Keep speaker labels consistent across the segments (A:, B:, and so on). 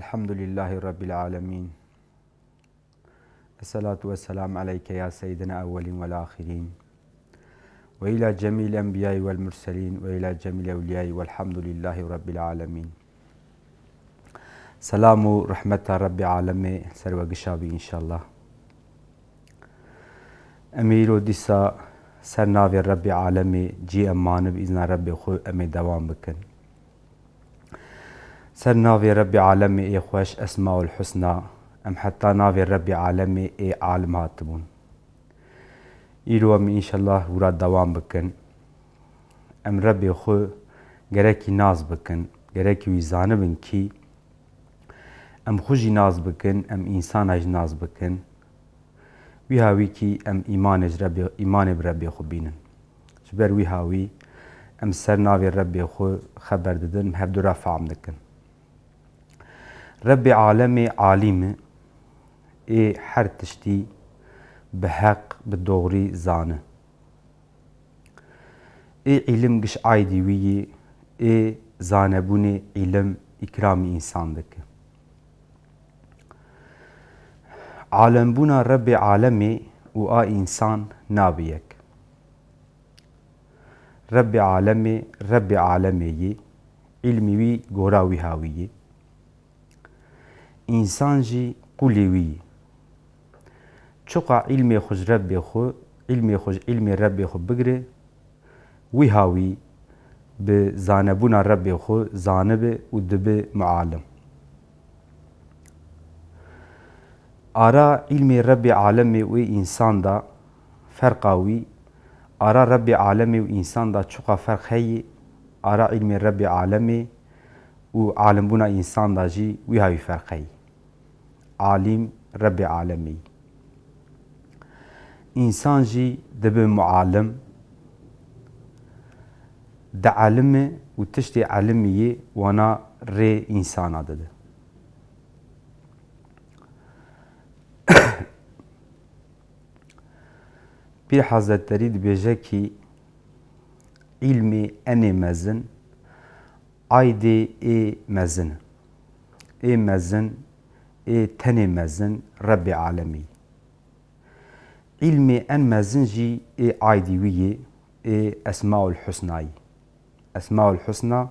A: الحمد لله رب العالمين الصلاة والسلام عليك يا سيدنا أولين والآخرين وإلى جميع الأنبياء والمرسلين وإلى جميع الأولياء والحمد لله رب العالمين سلام ورحمة رب العالمين سر وقشابي إن شاء الله أمير ديسا سر نافي رب العالمين جي أمان بإذن رب خو أمي دوام بكن سر ناوی رب عالمی ای خوش اسماء الحسنا ام حتی ناوی رب عالمی ای عالم هاتبون ایرو ام انشالله ورا دوام بکن ام رب خو گرکی ناز بکن گرکی ویزانه بن کی ام خوشی ناز بکن ام انسان اج ناز بکن وی هاوی کی ام ایمان اج رب ایمان بر رب خو بینن جبر وی هاوی ام سر ناوی رب خو خبر ددن هب درا فهم دکن رب عالم عالیم ای هر تشتی به حق به دوری زانه ای علم گش عیدی ویی ای زانبون علم اکرام انسان دکه عالم بونا رب عالمی و آ انسان نابیک رب عالمی رب عالمی علمی وی گوراوی هاویی انسان جی قولی وی چقا علم خوش رب خو علم خوش علم رب خو بگره وی هاوی به زانبون رب خو زانب و دب معالم آرا علم رب عالم و انسان دا فرقاوی آرا رب عالم و انسان دا چقا فرق هی آرا علم رب عالم و عالم بونا انسان دا جی وی هاوی فرق هی alim Rabbi alemi. İnsan jî dibe muallim de alimi û tiştê alimiyi wana re insana dide. Bir Hazretleri dibêje ki ilmi enê mezin aydê ê mezin. Ê mezin ê tenê mezin Rebbi alemî. İlmê en mezin jî ê aydî wî ye ê Esmaul Husnayî. Esmaul Husna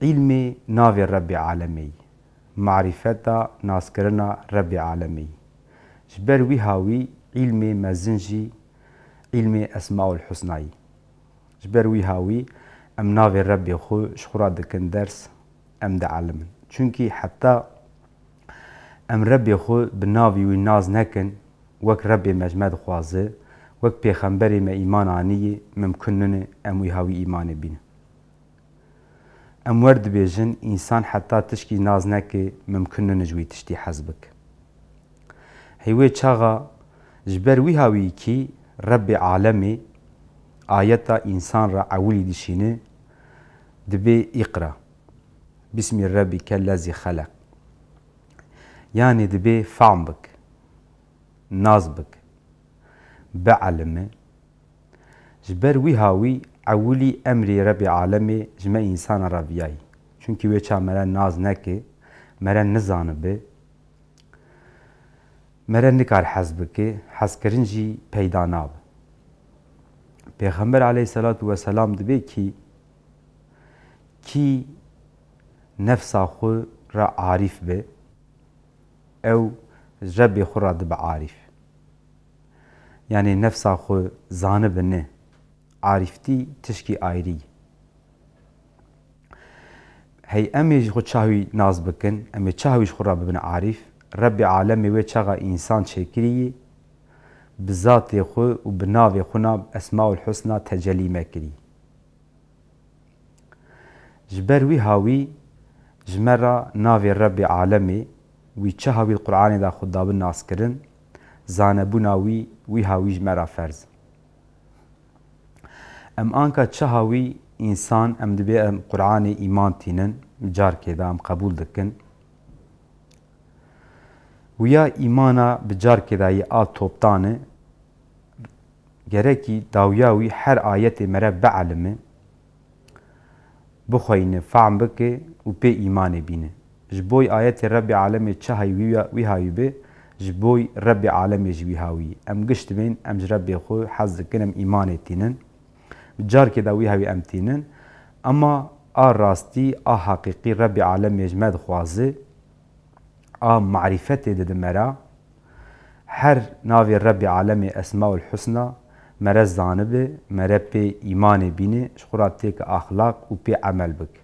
A: ilmê navê Rebbi alemî. Marîfeta naskirina Rebbi alemî. Ji ber wî hawî ilmê mezin jî ilmê Esmaul Husnayî. Ji ber wî hawî em navê Rebbi xwe ji xura dikin ders em de alimin. Çünkî heta ام ربي خو بناوي و ناز نكن وك ربي مجمد خوازه وك پیغمبري ما ايمان اني ممكنن ام ويهاوي ايمان بين ام ورد بيجن انسان حتى تشكي ناز نكي ممكنن جوي تشتي حزبك هيوي چاغا جبر ويهاوي كي ربي عالمي آيتا انسان را اولي دشينه دبي اقرا بسم ربك الذي خلق يعني دبي فعمبك نازبك بعلمه جبر ويهاوي عولي أمري ربي عالمي جمع إنسان ربيعي چونكي ويچا مرا ناز نكي مرا نزانبه مرا نكار حزبكي حزكرنجي پيداناب Peygamber aleyhissalatu vesselam dibe ki ki nefsa xu ra arif be ئەو ژەبێ خوڕا دبە عاریف یعنی نەفسا خۆ زانە بنێ عاریفتی تشکی ئایری هەی ئەمێژ خۆ چاوی ناز بکەن ئەمێ چاویش خوڕا ببنە عاریف ڕەبی عالەمێ وێ چاغا ئینسان چێکریی بزاتێ خو و بناوێ خونا ئەسما و حوسنا تەجەلی مەکری ji ber wî hawî ji me re navê rebê alemê وی چه هاوی القرآن دا خود دابن ناس کرن زانبونا وی وی هاویج مرا فرز ام آنکا چه هاوی انسان ام دبی ام قرآن ایمان تینن جار که دا ام قبول دکن ویا ایمانا بجار که دایی آ توبتانه gerekî dawyaî her ayetê me re bielime bixweyne fehm bike û pê îmanê bîne ji bo ayetê Rebbi alemê çi haywiya wî haybe ji bo Rebbi alemê ji wî hawî em giştibên em ji Rebbê xwe hez dikin em îmanê tînin carkê de wî hewî em tînin ema a rastî a heqîqî Rebbê alemê ji me dixwaze a marîfetê didin me re her navê Rebbê alemê esmaul husna mere zanibe mere pê îmanê bîne ji xura têke axlaq û pê emel bike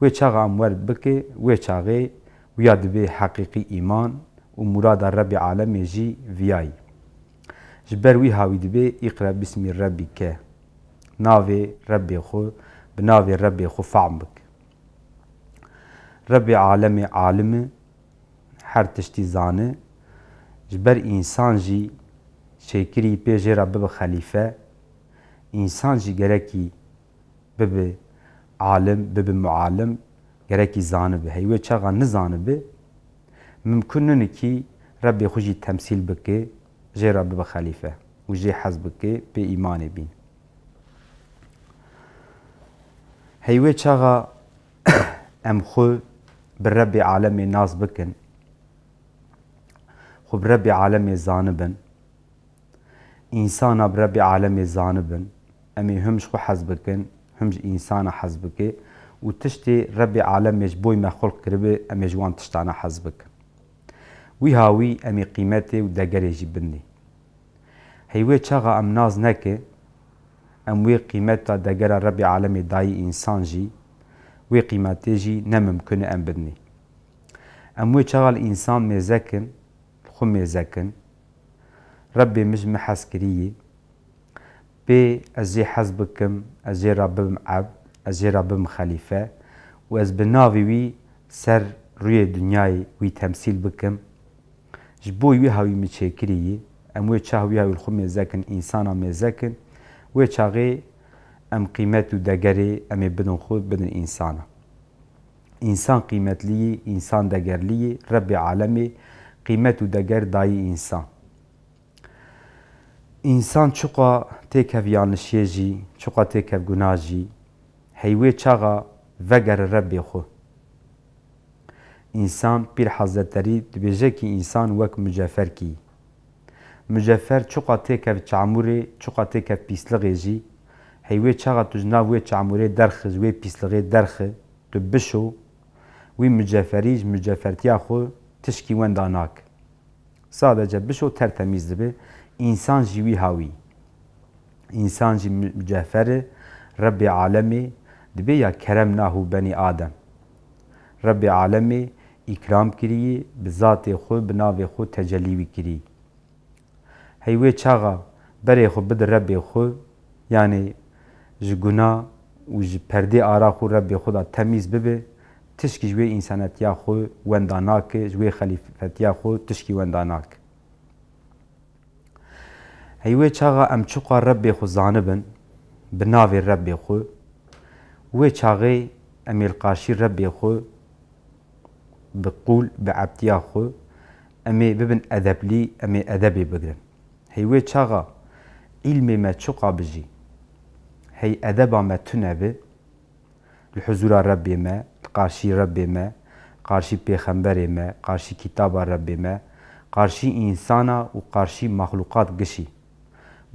A: وی چاغه امور بکې وی چاغه ویا د به حقيقي ایمان او مراد رب عالم جی ویای جبر وی هاوی د به اقرا بسم ربک ناوی رب خو بناوی رب خو فعم بک رب عالم عالم هر تشتی زانه جبر انسان جی شکری پیج رب خلیفه انسان جی گرکی ببه alim bibi muallim gerekî zanibe heywe çaxa nizanibe mümkün nûne ki Rabbê xwe jî temsîl bike jê re bibe xelîfe û jê hez bike pê îmanê bîn heywe çaxa em xwe bi Rabbê alemê naz bikin xwe bi Rabbê alemê zanibin însana bi Rabbê alemê zanibin em ê him ji xwe hez bikin همج انسان حزبك وتشتي ربي عالم مش بوي ما خلق كربي ام جوان تشتانا حزبك وي هاوي امي قيمتي ودقر جبني بني هيوي تشاغا ام ناز نكي ام وي قيمتا دقر ربي عالم داي انسان جي وي قيمتي جي نممكن ام بني ام وي تشاغا الانسان مزاكن خم مزاكن ربي مش محسكريه بي ازي حزبكم ازي رب عبد ازي ربم خليفة واز بناوي وي سر روی دنیای وی تمثیل بکم جبوی وی هاوی مچکری ام وي چاه هاوي هاوی الخمی زکن انسانا می وي وی چاغی ام قيمت و دگری ام بدن خود بدن انسانا انسان قيمت لي انسان دگرلی رب عالمي قيمت و دگر دای انسان انسان چقا تیکف یانشیه جی چقا تیکف گناه جی حیوه چاقا وگر رب خو انسان پیر حضرت تری دبیجه که انسان وک مجفر کی مجفر چقا تیکف چعموره چقا تیکف پیسلغه جی حیوه چاقا تجنا وی چعموره درخز وی پیسلغه درخه تو بشو وی مجفریج مجفرتیا خو تشکی ونداناک ساده بشو ترتمیز دبه انسان جی وی هاوی انسان جی مجفر رب عالمی دبی یا کرم ناهو بنی آدم رب عالمی اکرام کری به ذات خود به ناو خود تجلی وی کری هیوی چاغا بری خود بد رب خود یعنی ج گناه و ج پرده آرا خود رب خدا تمیز ببه تشکی جوی انسانیت یا خو ونداناک جوی خلیفتیا خو تشکی ونداناک هیوه چاغا ام چوقا رب خو زانبن بناوی رب خو و چاغی امیل قاشی رب خو بقول بعبدیا خو امی ببن ادبلی امی ادبی بگرن هیوه چاغا علمی ما چوقا بجی هی ادبا ما تنبه لحضور رب ما قاشی رب ما قارشی پیغمبر ما قارشی کتاب رب ما قارشی انسانا و قارشی مخلوقات گشی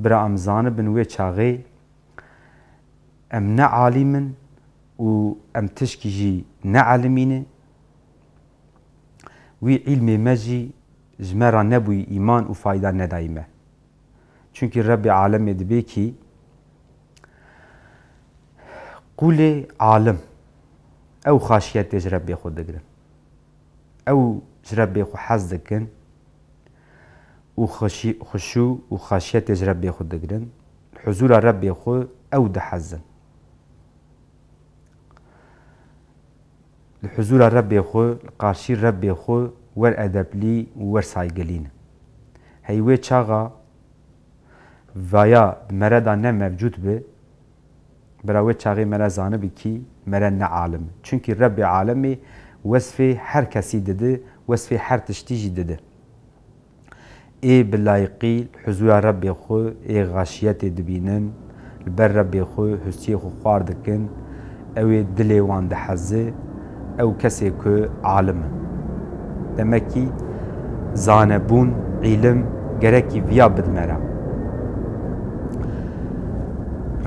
A: برا ئەم زانە بن وێ چاغێ ئەم نەعالی من و ئەم تشکیژی نەعالمینە وی عیلمێ مەجی ژمەرا نەبووی ئیمان و فایدا نەدایمە چونکی ڕەبی عالمێ دبێکی قولێ عالم ئەو خاشیە تێژرە بێخۆ دەگرن ئەو ژرە بێخۆ حەز دەکەن و خشي خشوع و خاشيتج ربي خود دگرن حضور ربي خو او دحزن لحضور ربي خو قارشي ربي خو ور ادبلي ور سايقلين هيوي چاغا ويا مردا نه موجود به براوي چاغي مرا زانه بكي مرا نه عالم چونكي ربي عالمي وصفي هر كسي دده وصفي هر تشتيجي دده اي بلایقی حزویا ربي خو اي غاشیت دبینن البر ربي خو حسی خو خوار دکن او دلی وان ده او کسی که عالم دمکی زانبون علم گرکی فيا بدمرا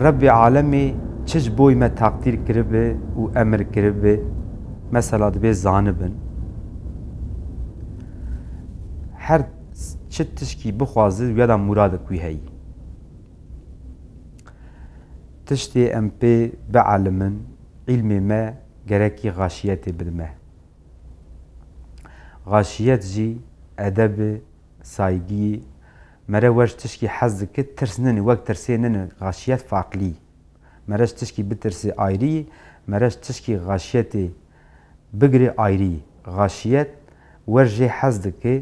A: رب عالمی چج بوی ما تقدیر كربي و امر کربه مثلا دبه زانبن هر چ تشکی بخوازد ویدا مرادکوی هەی تشتێ ئەم پێ بەعاالمن ئیلمێ مە گەرەکی غاشیەتێ بدمە غاشیەت جی ئەدەب سایگی مەرە وەش تشکی حەز کرد ترسنن وەک ترسێنن غاشیەت فاقلی مەرەش تشکی بترسی ئایری مەرەش تشکی غاشیەتێ بگرێ ئایری غاشیەت وەرژێ حەز دکێ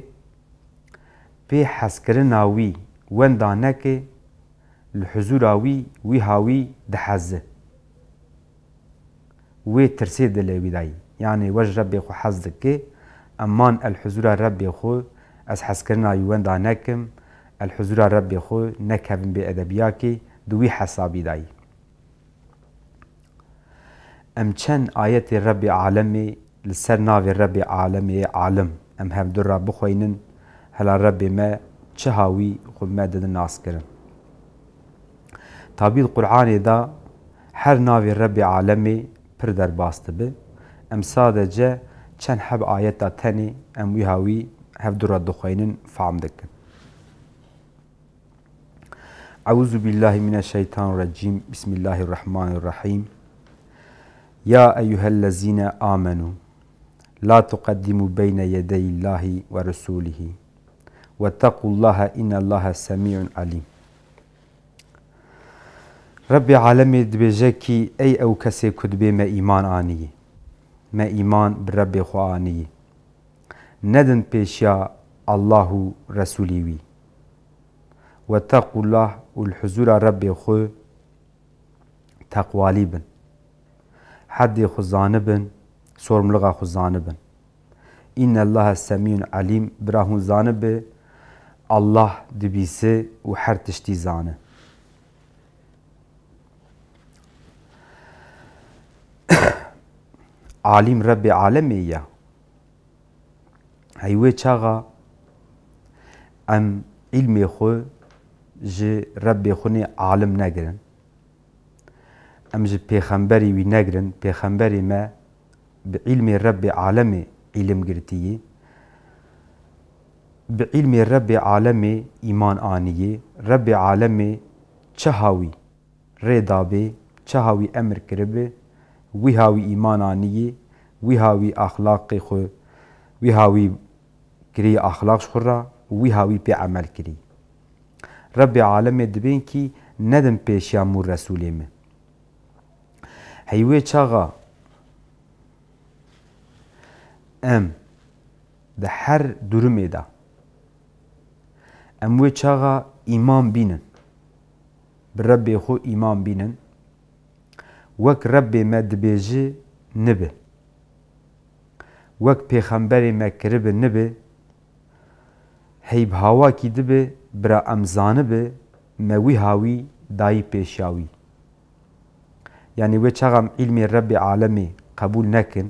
A: پی حسکرنا وی وندا نکه لحضورا وی وی هاوی دحزه وی ترسی دلی ویدایی یعنی وج ربی خو حز دکه امان الحضور ربی خو از حسکرنا یوندا نکم الحضور ربی خو نکبن به ادبیاکی دوی حسابی دایی ام چند آیت رب عالمی لسر ناوی رب عالمی عالم ام هم در را بخوینن هلا ربي ما چهاوی خو ما ددن ناس کرن تابید قرآن دا هر ناوی رب عالمی پر در باست بی ام سادجه چند حب آیت دا تنی ام وی هاوی هف دور دخوینن فهم دکن أعوذ بالله من الشيطان الرجيم بسم الله الرحمن الرحيم يا أيها الذين آمنوا لا تقدموا بين يدي الله ورسوله واتقوا الله إن الله سميع عليم رب عالمی دبیجکی أي او کسی کدبه ما ایمان آنیه ما إيمان بربي رب خوا آنیه ندن پیشیا الله و واتقوا الله و ربي رب خو تقوالی بن حد خزانه بن سورملغا خزان بن إن الله سميع علیم براهو زانب به الله دبیسه وحر تشتي زانه عالم ربي عالمي يا ايوه چاغا ام علمي خو جي ربي خوني عالم نگرن ام جي پیغمبری وي نگرن پیغمبری ما بعلم ربي عالمي علم گرتيي به علم رب عالم ایمان آنیه رب عالم چه هاوی ردا به چه هاوی امر کربه وی هاوی ایمان آنیه وی هاوی اخلاق خو وی هاوی کری اخلاق خو را وی هاوی پی عمل کری رب عالم دبین کی ندم پیشیا مور رسولی می هیوی چاغا ام ده هر درمی ده ام وی چاغا ایمان بینن بر رب خو ایمان بینن وک رب ما دبیجی نبه وک پیغمبر ما کربه نبه هیب هوا کی دبه برا امزانه به موی هاوی دای پیشاوی یعنی وی چاغم علم رب عالمی قبول نکن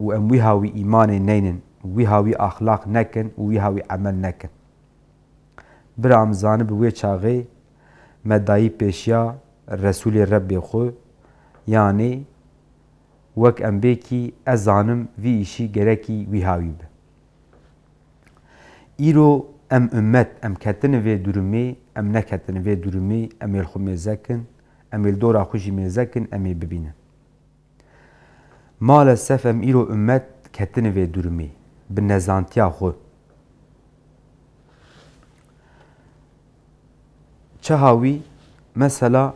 A: و اموی هاوی ایمان نینن وی هاوی اخلاق نکن و وی هاوی عمل نکن برام زانب وی چاغی مدایی پیشیا رسول رب خو یعنی وک ام بکی ازانم وی ایشی گرکی وی هاوی به ایرو ام امت ام کتن و درمی ام نکتن و درمی ام الخو میزکن ام الدورا خوشی میزکن ام ببینن مالسف ام ایرو امت کتن و درمی bi nezantiya xwe. Çiha wî mesela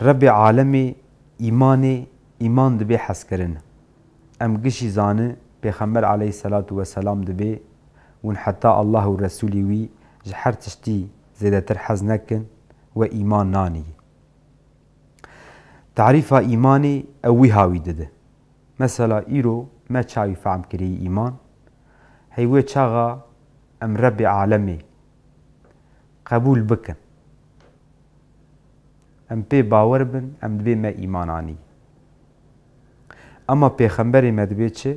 A: Rebê alemê îmanê îman dibe hezkirin. Em gişî zanı Pêxember aleyhisselatu vesselam dibe û heta Allah û Resulî wî ji her tiştî zêdetir hez nekin ve îman nanî. تعریفا ئیمانی ئەوی هاوی دەدە مەسەلا ئیرۆ ما چاوی فهم کری ایمان هیوه تشاغا ام ربي عالمي قبول بکن ام بي باور بن ام دبي ما عني اما ما دبي تشي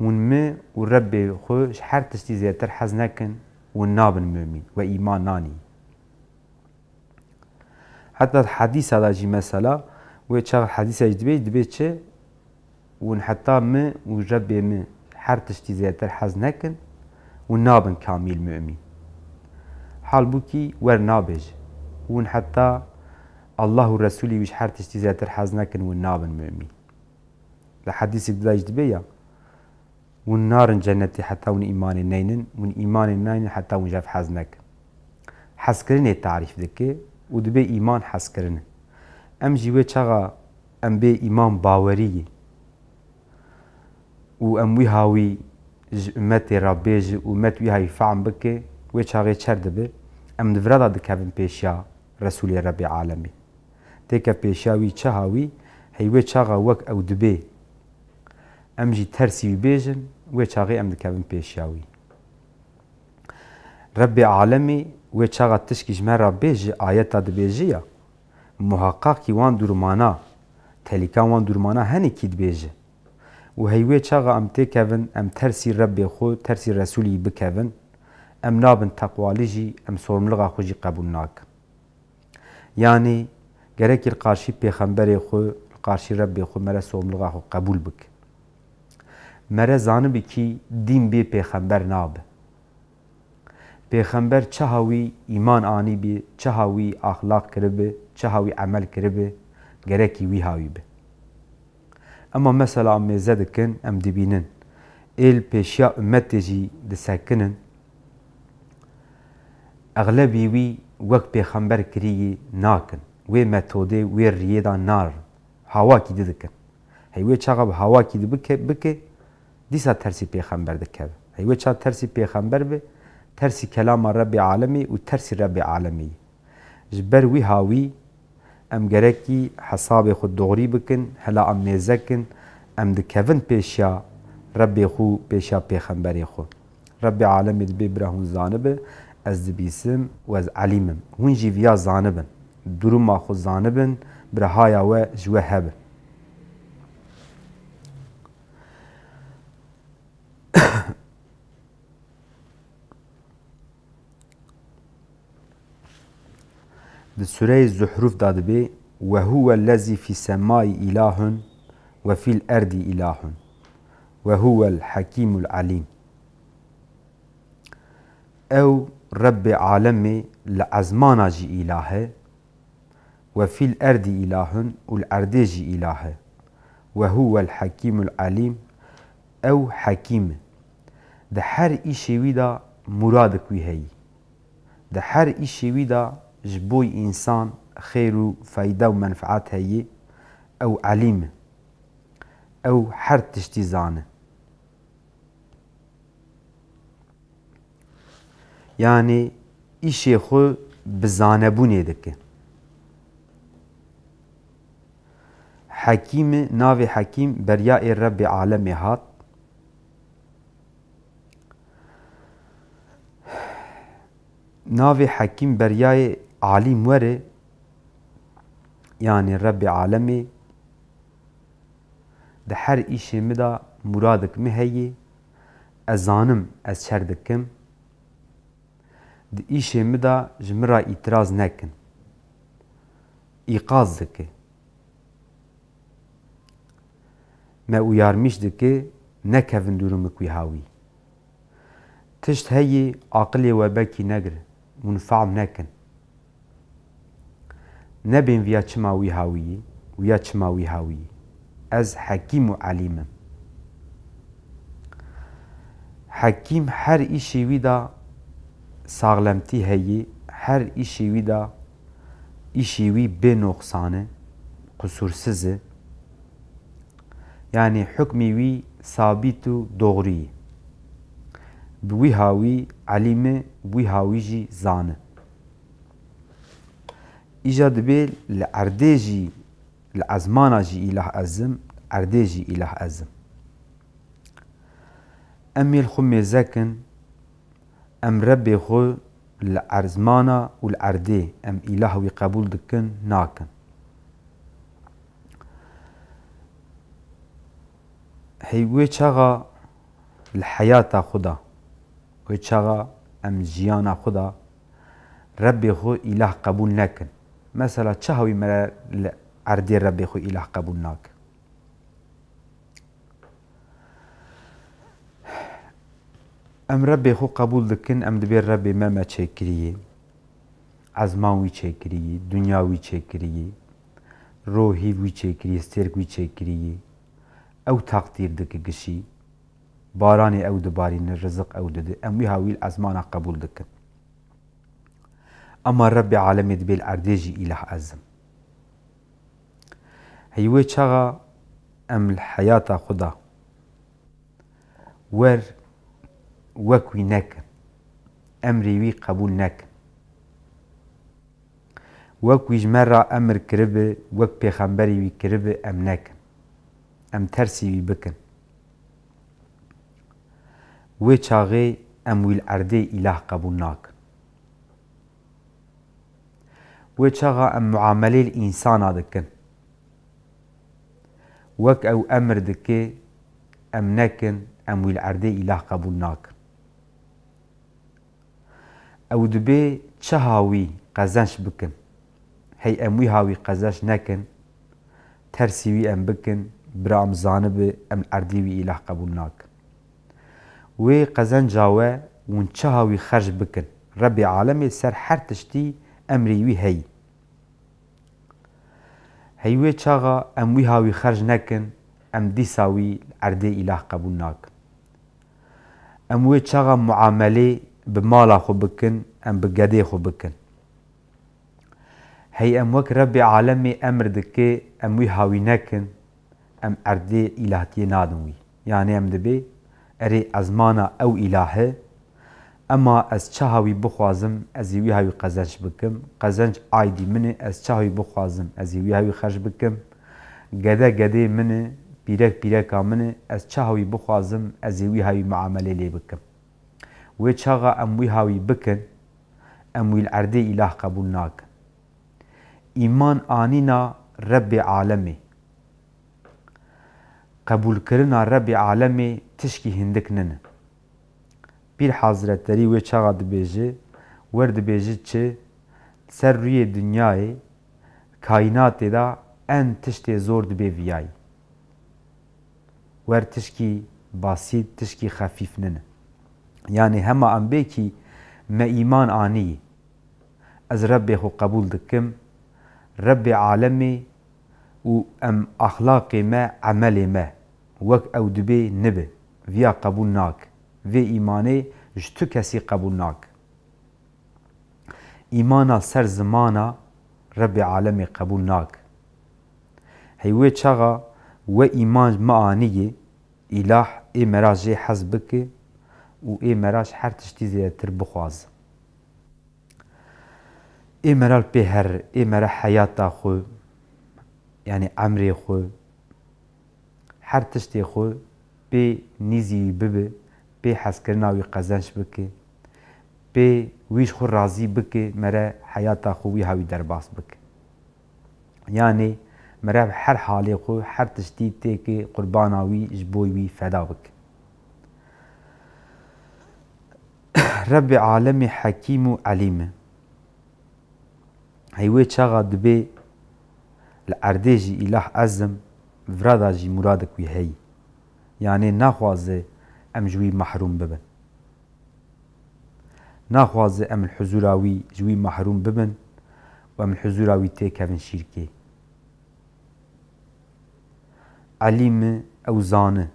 A: ون ما و رب خوش حر تشتي زیاتر حز نکن و نابن مؤمن و ایمان حتى حتی حدیث هدا جی مثلا و چاغ حدیث اجدبی دبی تشي ونحطها ما وجبه ما حر تشتي زيادة ونابن كامل مؤمن حال بوكي ور نابج ونحطا الله الرسولي وش حر تشتي زيادة ونابن مؤمن لحديث بداية بيا ونارن جنتي حتى ون إيمان نينن ون إيمان نينن حتى ون جاف حزنك حسكرين التعريف ذكي ودبي إيمان حسكرين أم جيوه چغا أم بي إيمان باوريه و ئەم وی هاوی ژمەتێ ڕابێژ و مەت وی هاوی فام بکێ وێ چاغێ چەر دەبێت ئەم دڤرادا دەکەون پێشیا ڕسوولێ ڕەبێ عاالەمی تێکە پێشیاوی چە هاوی هەیوێ چاغا وەک ئەو دبێ ئەم ژی تەرسی بێژن وێ چاغی ئەم دەکەون پێشیاوی ڕەبێ عاالەمی وێ چاغا تشکی ژمەرا بێژی ئاەتا دەبێژیە محقاقی وان دوورمانە تەلیکان وان دوورمانە هەنێکی دبێژە و هیوی چاغا ام تی کوین ام ترسی رب خو ترسی رسولی بکوین ام نابن تقوالی جی ام سورملغا خو جی قبول ناک یعنی گرک القاشی پیغمبر خو القاشی رب خو مره سورملغا خو قبول بک مره زانبی کی دین بی پیغمبر نابه پیغمبر چه هاوی ایمان آنی بی چه هاوی اخلاق کربه چه هاوی عمل کربه گرکی وی هاوی به Ama mesela meze dikin em dibînin. Êl pêşiya ümmetê jî disekinin. Eglebî wî wek pêxember kirîyî nakin. Wê metodê wê riyê da narin. Hawakî didikin. Hey wê çaxa bi hawakî dibike bike dîsa tersî pêxember dikeve. Hey wê ça tersî pêxember bi tersî kelama Rabbi alemî û tersî Rabbi alemî. Ji ber wî hawî ئەم گەرەکی حەسابێ خود دۆری بکن هەلا ئەم نێزەکن ئەم دکەون پێشیا ڕەبێ خو پێشا پێخەمبەرێ خۆ ڕەبێ عالەمێت بێ برە هون زانبێ ئەس دبیسم وەز علیمم هون جیڤیا زانبن دروما خۆ زانبن برەهایا وە ژوە هەبن سوره زحروف بي وهو الذي في السماء إله وفي الأرض إله وهو الحكيم العليم أو رب عالم لعزمانا جي إله وفي الأرض إله والأرض جي إله وهو الحكيم العليم أو حكيم ده هر إشي ويدا مرادك ويهي ده هر إشي ويدا جبوي إنسان خيرو فايدة ومنفعات هي أو عليمة أو حر تشتيزانة يعني إشيخو خو بزانبوني دكه حكيم ناوي حكيم برياء رب عالمي هات ناوي حكيم برياء عالم وره يعني رب عالمي ده هر ايشي مدا مرادك مهي ازانم از شردكم ده ايشي مدا جمرا إتراز نكن ايقاظ دك ما ويارميش دكي نكهفن دورمك ويهاوي تشت هي عقلي وباكي نجر منفعم نكن نبين نەبێن ویا چماوی هاویی ویا چماوی هاویی ئەز حەکیم و علیمم حەکیم هەر ئیشی ویدا ساغلەمتی هەیە هەر ئیشی ویدا ئیشی وی بێ قصور قسوورسزە يعني حكمي وي ثابت و بوي هاوي عليم بوي هاوي جي زانه اجا لأرديجي لأزمانا جي اله ازم أرديجي اله ازم امي الخمي زكن ام ربي خو العرزمانا والأردي ام الهوي قبول دكن ناكن هي ويتشاغا الحياة خدا ويتشاغا ام جيانا خدا ربي خو اله قبول ناكن مثلا چه هاوی مره عردی ربی خو اله قبول ناک ام ربي خو قبول دكن ام دبير ربي ما ما تشكري عزماوي تشكري دنياوي تشكري روحي وي تشكري سترك وي تشكري او تقدير دك قشي باراني او دباري الرزق او دد ام وي هاوي الازمانه قبول دكن اما ربي عالمي دبيل ارديجي الى ازم هيوي چغا ام الحياة خدا ور وكوي ناك امري وي قبول ناك وكوي جمرة امر كرب وك بيخنبري وي كرب ام ناك ام ترسي وي بكن وي چاغي ام وي الارده اله قبول ناك وێ چاغا ام معامله ئینسانا دکن وەک او امر دکێ ام نەکن ام ویل عردەی ئیلا قەبول ناکن ئەو دبێ چه هاوی قەزەنش بکن هەی ئەموی هاوی قەزەش نەکن تەرسیوی بکن برام زانب ئەم ئەردیوی اله قبول ناکن وێ قەزەن جاوه ون چه هاوی بكن بکن عالمي عاالەمێ سەر هەر تشتی ئەمریوی هەی هیوی چاغا ام وی هاوی خرج نکن ام دیساوی عرده اله قبول ناکن ام وی چاغا معامله به مالا خو بکن ام به گده خو بکن هی ام وک رب عالم امر دکه ام وی هاوی نکن ام عرده الهتیه نادن وی یعنی ام دبی اری ازمانا او الهه ئەما ئەس چه هاوی بخوازم ئەزی وی هاوی قەزەنج بکەم قەزەنج ئایدی منێ ئەس چه هاوی بخوازم ئەزی وی هاوی خەش بکەم گەدە گەدەی منێ پیرەک پیرەکە منێ ئەس چه هاوی بخوازم ئەزی وی هاوی معاملەی لێ بکەم وێ چاغا ئەم وی هاوی بکەن ئەم ویل ئەردەی ئیلاح قبول ناکەن ئیمان ئانینا رەبێ عالەمێ قبولکردنا رەبێ عالەمێ تشکی هندک ننە پیر حضرتری وی چاغا دبیجه ور دبیجه چه سر روی دنیای کائنات دا ان تشت زور دبی ویای ور تشکی باسید تشکی خفیف ننه یعنی همه ام بکی ما ایمان آنیه از ربي خو قبول دكم ربي عالمي و ام اخلاقي ما عملي ما وك او دبي نبي فيا قبول ناك وی ایمانه ج تو کسی قبول ناک ایمانا سر زمانا رب عالم قبول ناک هیوی چغا و ایمان معانیه اله ای مراج حزب بکه و ای مراج هر تشتی زیادتر بخواز ای مرال به هر ای مرا حیات خو یعنی عمری خو هر تشتی خو به نیزی ببه پێ حەزکردناوی قەزەنج بکە پێ ویش خو ڕازی بکە مەرە حیاتا خووی هاوی دەرباس بکە یانێ مرە هەر حالێ خۆ هەر تشتی تێکێ قورباناوی ji بۆی وی فەدا بکە رەبی عالەمی حەکیم و عەلیمە هەیوێ چاغا دبێ لە ئەردێژی ئیلاح ئەزم ڤرادا ژی مرادێک وی هەیە یانێ ناخوازێ ام ژووی محروم ببن ناخوازە ام حزوراوی ژووی محروم ببن و ئەم حزوراوی تێکەون شیرکێ ئەلیمە ئەو زانە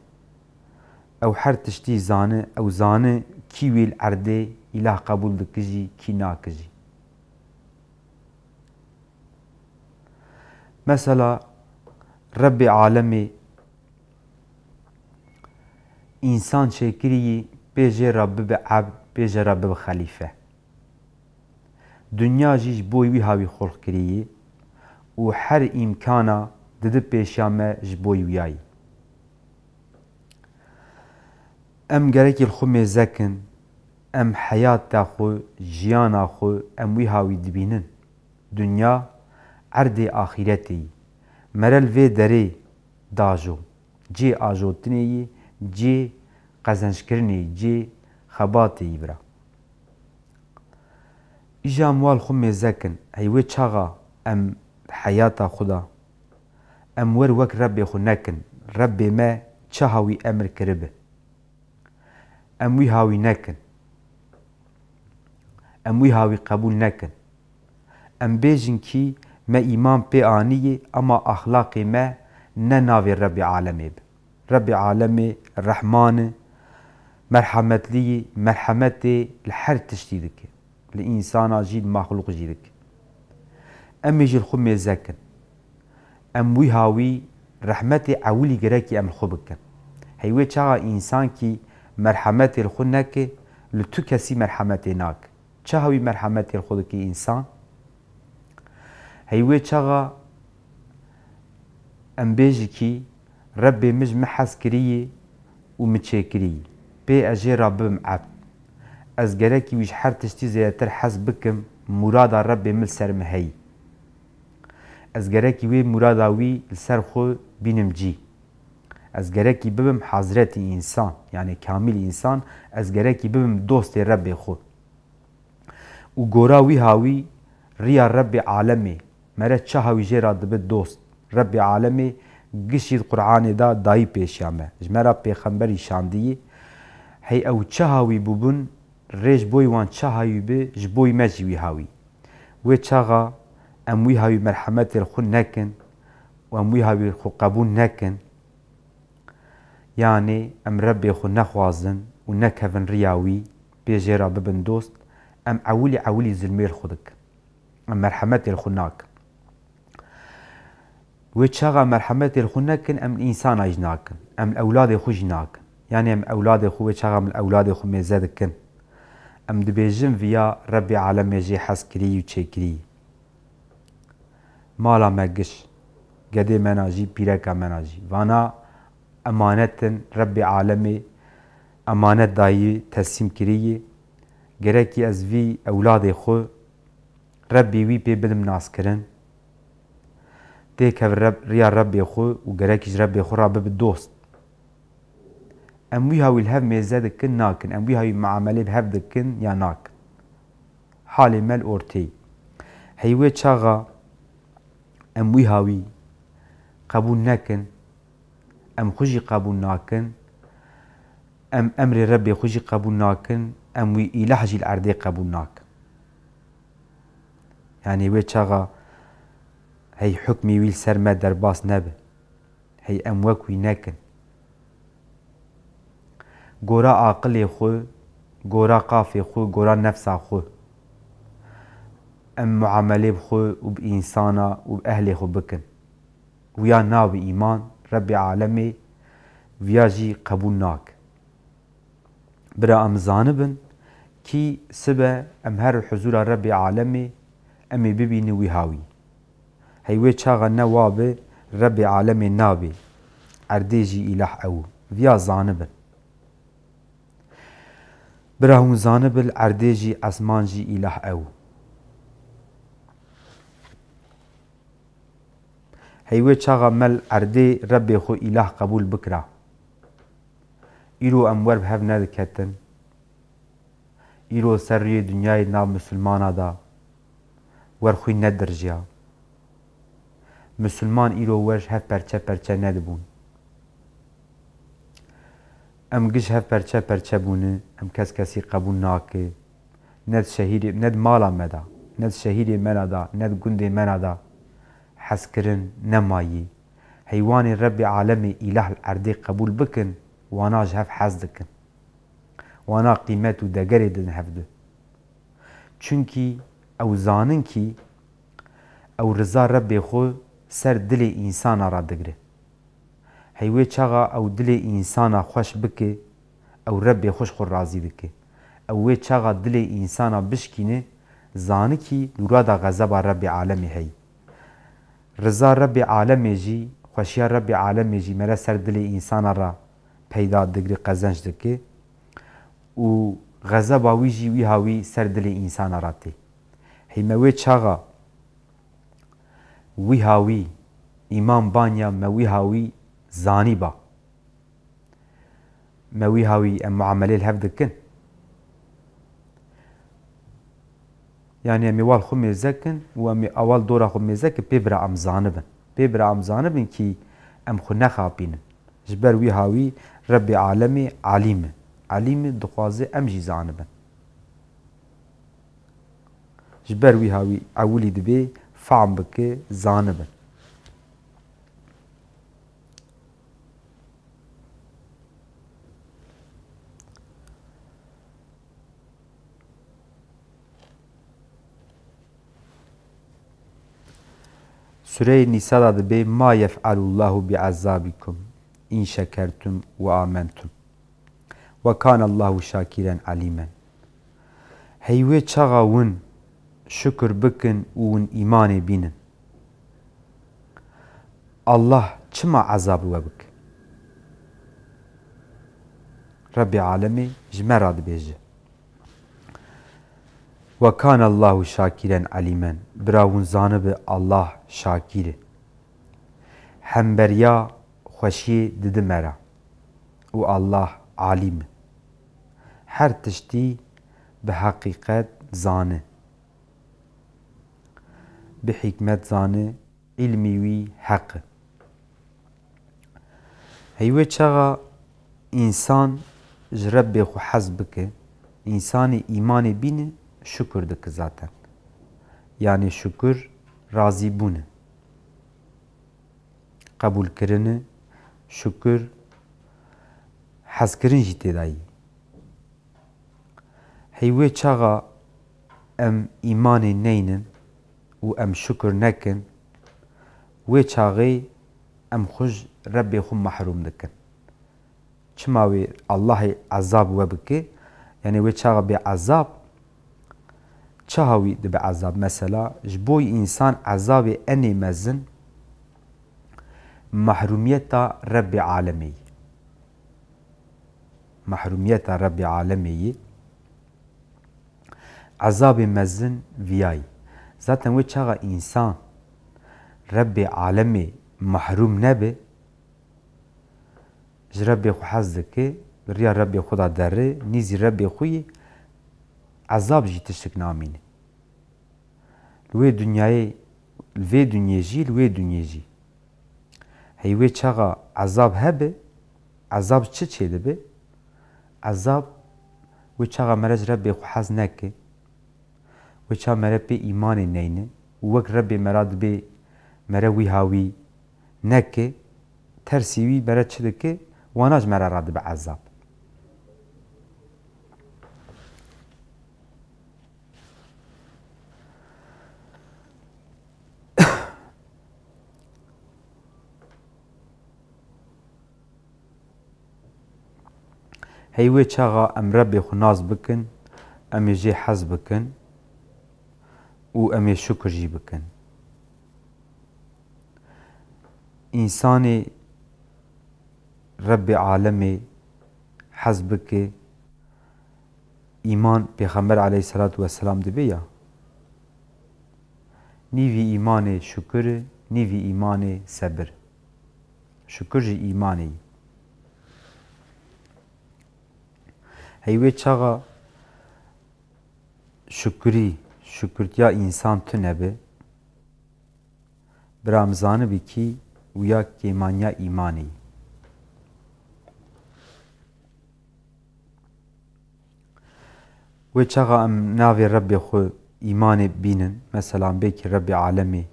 A: ئەو هەر تشتی او ئەو زانە کیویل ئەردێ ئیلا قبول دکژی کی ناکژی مثلا رب عالمي انسان شکری بیجه را به عبد بیجه را به خلیفه دنیا جیش بوی وی هاوی خلق کری و هر امکانا دده پیشامه جبوی ویایی ام گرکی خو زکن ام حیات تا خو جیانا خو ام وی هاوی دبینن دنیا عرض آخرتی مرل وی دری داجو جی آجوتنی C qezenjkirinê C xebatê bira. Îja mal xu mêzekin hey wê çaxa em heyata xuda. Em wer wek rebê xu nekin, rebê me çaha wî emir kiribe. Em wî hawî nekin. Em wî hawî qebûl nekin. Em bêjin ki me îman pê aniye ama axlaqê me ne navê rebê alemê be. رب عالمي الرحمن مرحمت لي مرحمتي لحر تشتيرك لإنسان جيد مخلوق جيدك أمي يجي الخمي زكن أم هاوي رحمتي عولي جراكي أم الخبك هيوي تشاغا إنسان كي مرحمتي الخنك لتكسي مرحمتي ناك تشاهوي مرحمتي الخدك إنسان هيوي تشاغا أم بيجي كي ربي مج محس كريه ومتشاكريه بي أجي ربم عبد از گرکی ویش هر تشتی زیاتر حس بکم مراد رب مل سر مهی از گرکی وی مراد وی سر خو بینم جی از گرکی ببم حضرت انسان یعنی کامل انسان از گرکی ببم دوست رب خو و گورا وی هاوی ریا رب عالمه مره چه هاوی جی را دبه دوست رب عالمه گشید قرآن دا دایی پیشیامه جمرا پیغمبری شاندیی هی او چه هاوی ببون ریج بوی وان چه هاوی به جبوی مجوی هاوی و چاغا اموی هاوی مرحمت الخون نکن و اموی هاوی خو قبول نکن یعنی يعني ام رب خو نخوازن و نکهون ریاوی بیجیرا ببن دوست ام اولی اولی زلمیر خودک ام مرحمت الخوناک وی چغا مرحمت خو نکن ام انسان اج ناکن ام اولاد خو ج ناکن یعنی ام اولاد خو وی چغا ام اولاد خو میزه دکن ام دبیجم ویا رب عالم جی حس کری و چه کری مالا مگش گده مناجی پیرکا مناجی وانا امانتن رب عالمی امانت دایی تسلیم کریه گرکی از وی اولاد خو ربی وی پی بدم ناس کرن تيك كاب الرب ريا الرب يخو وجراكيش رب يخو رب بالدوست أمويها وي هاوي الهف ميزادك كن ناكن أمويها وي هاوي معاملة بهف دكن يا ناكن حالي مال اورتي هيوي تشاغا أمويها وي هاوي قبول ناكن ام خجي قبول ناكن ام امر ربي خجي قبول ناكن ام وي الهجي الارضي قبول ناكن يعني ويتشاغا تشاغا هي حكمي ويل سەرمە دەرباس باس نبه هي أموك ويناكن گۆرا عقلي خو گۆرا قافي خو گۆرا نەفسا خو أم معاملي بخو و بئینسانە و خو بكن بکن ویا ربي عالمي ڕەبی عالەمێ ناك قەبول برا ئەم زانبن كي سبا أم هر حزورا ربي عالمي أمي ببيني وی هیوی چاغا نوابه رب عالم نابی عردیجی اله او ویا زانبن براهم زانبل عردیجی اسمانجی اله او هیوی چاغا مل عردی رب خو اله قبول بکره ایرو امور به ندکتن ایرو سری دنیای نام مسلمانا دا ورخوی ندرجیا مسلمان ئیرۆ وەژ هەف پەرچە پەرچە نەدەبوون. ئەم گشت هەف پەرچە پەرچە بوون ئەم کەس کەسی قەبوو ناکێ، نەت شەهیدێ نەت ماڵا مەدا، نەت شەهیدێ مەنادا، نەت گوندێ مەنادا، حەسکردن نەمایی، حیوانی ڕەبی عالەمی ئیلەح ئەردێ قبول بکن واناژ هەف حەز دکن. وانا قیمەت و دەگەرێ دن هەفدە. چونکی ئەو زانن کی ئەو ڕزا ڕەبێ خۆ سەر دلێ ئینسانە ڕدەگرێ هەیوێ چاغا ئەو دلێ ئینسانە خوۆش بکێ ئەو رە بێخۆش خۆ ڕازی بکێ ئەو وێ چاغا دلێ ئینسانە بشکینێ زانکی لورادا غەزەبا ڕەبی عالەمی هەی ڕزا ڕەبی عالەمێژی خوشیا ڕەبی عالەمێژی مەرە سەر دلێ ئینسانە ڕە پەیدا دەگری قەزەنج دەکێ و غەزە باویژی وی هاوی سەر دلێ ئینسانە ڕاتێ هەیمەوێ چاغا ويهاوي إمام بانيا بانیا مەوی هاوی زانی بە مەوی هاوی ئەم معاملەیل هەف دکن یانە میوال خو مێزەکن و ئەمی ئەوال دۆرا خو مێزەکە زانبن پێبرا أم زانبن كي أم خو نەخاپینن جبر ويهاوي ربي عالمي عليم عليم دخوازي أم جي زانبن جبر ويهاوي أولي دبي فعمبك زانبن Süreyi Nisa'da da bey ma yef'alullahu bi azabikum in şekertum ve amentum. Ve kanallahu şakiren alimen. Heyve çağavun şükür bikin un imanı bînin. Allah çima azabı we bik. Rabbi alemi jmerad me Ve Kan Allahu şakiren alimen. Biravun zanibi Allah şakiri. Hemberiya xweşiyê didi me re. û Allah alim. Her tiştî bi hakikat zanî bi hikmet zanı ilmi wî heq. Heywe çağa insan ji Rebbê xwe hez bike, insanê îmanê zaten. Yani şükür razî bûne. Qebûl kirine, şükür hezkirin jî têdayî. Heywe çağa em îmanê neynin, û em şukur nekin wê çaxê em xwij rebê xwe mehrûm dikin çima wê Allahê ezab we bike yani wê çaxa bê ezab çaha wî dibe ezab mesela ji bo însan ezabê enê mezin mehrumiyeta Rebbê alemê mehrumiyeta Rebbê alemê ezabê mezin viyayî Zaten wê çaxa însan Rebbê alemê mehrûm nebe ji Rebbê xwe hez dike li riya Rebbê xwe da derre nîzî Rebbê xwe yê ezab jî tiştek namîne li wê dünyayê li vê dünyê jî li wê dünyê jî hey wê çaxa ezab hebe ezab çi çê dibe ezab wê çaxa mere ji Rebbê xwe hez neke و چا مره پی ایمان نینه وک رب مراد بی مره وی هاوی نکه ترسی وی بره چه دکه واناج مره راد به عذاب هیوی چاغا ام رب خناز بکن ام یجی حز بکن و ئەمێ شکرژی بکەن ئینسانی رب عالمێ حەز بکێ ئیمان پێخەمبەر عليه سەلات وەسلام دەبێە نیوی ئیمانێ شکر نیوی ئیمانێ سەبر شکرژی ئیمانی هەیوێ چاغا شکری şükürt ya insan tünebi bir ramzanı biki uya kemanya imani. Ve çağa em navi Rabbi xu imanı binin. Mesela beki Rabbi alemi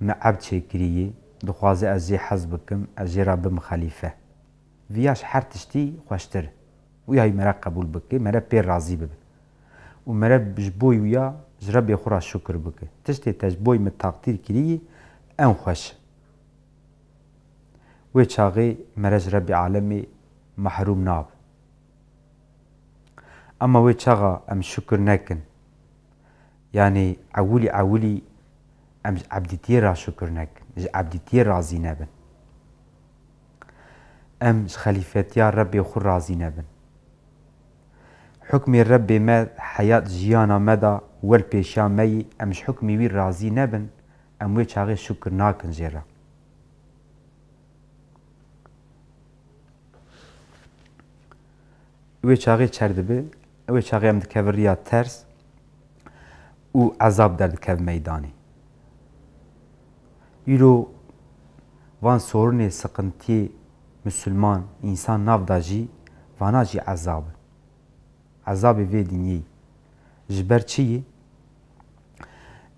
A: me ab çekiriyi dixwaze ez jê hez bikim ez jê her tiştî xweştir û merak kabul re qebûl bike me re و مرب بجبوی ویا جرب خورا شکر بکه تشتی تجبوی من تقدیر کریی ام خوش و چاغی مرج رب عالمی محروم ناب اما و چاغا ام شکر نکن یعنی اولی اولی ام عبدیتی را شکر نکن عبدیتی راضی نبن ام خلیفتی رب خور راضی نبن حکمی رب ما حیات جیانا مدا ول می می امش حکمی وی راضی نبن ام وی چاغی شکر ناکن جیرا وی چرد چردبه وی چاغی ام دکوریا ترس او عذاب در دکو میدانی یرو، وان سورنی سقنتی مسلمان انسان نافداجی واناجی عذاب عذابي في دنيي جبر چيي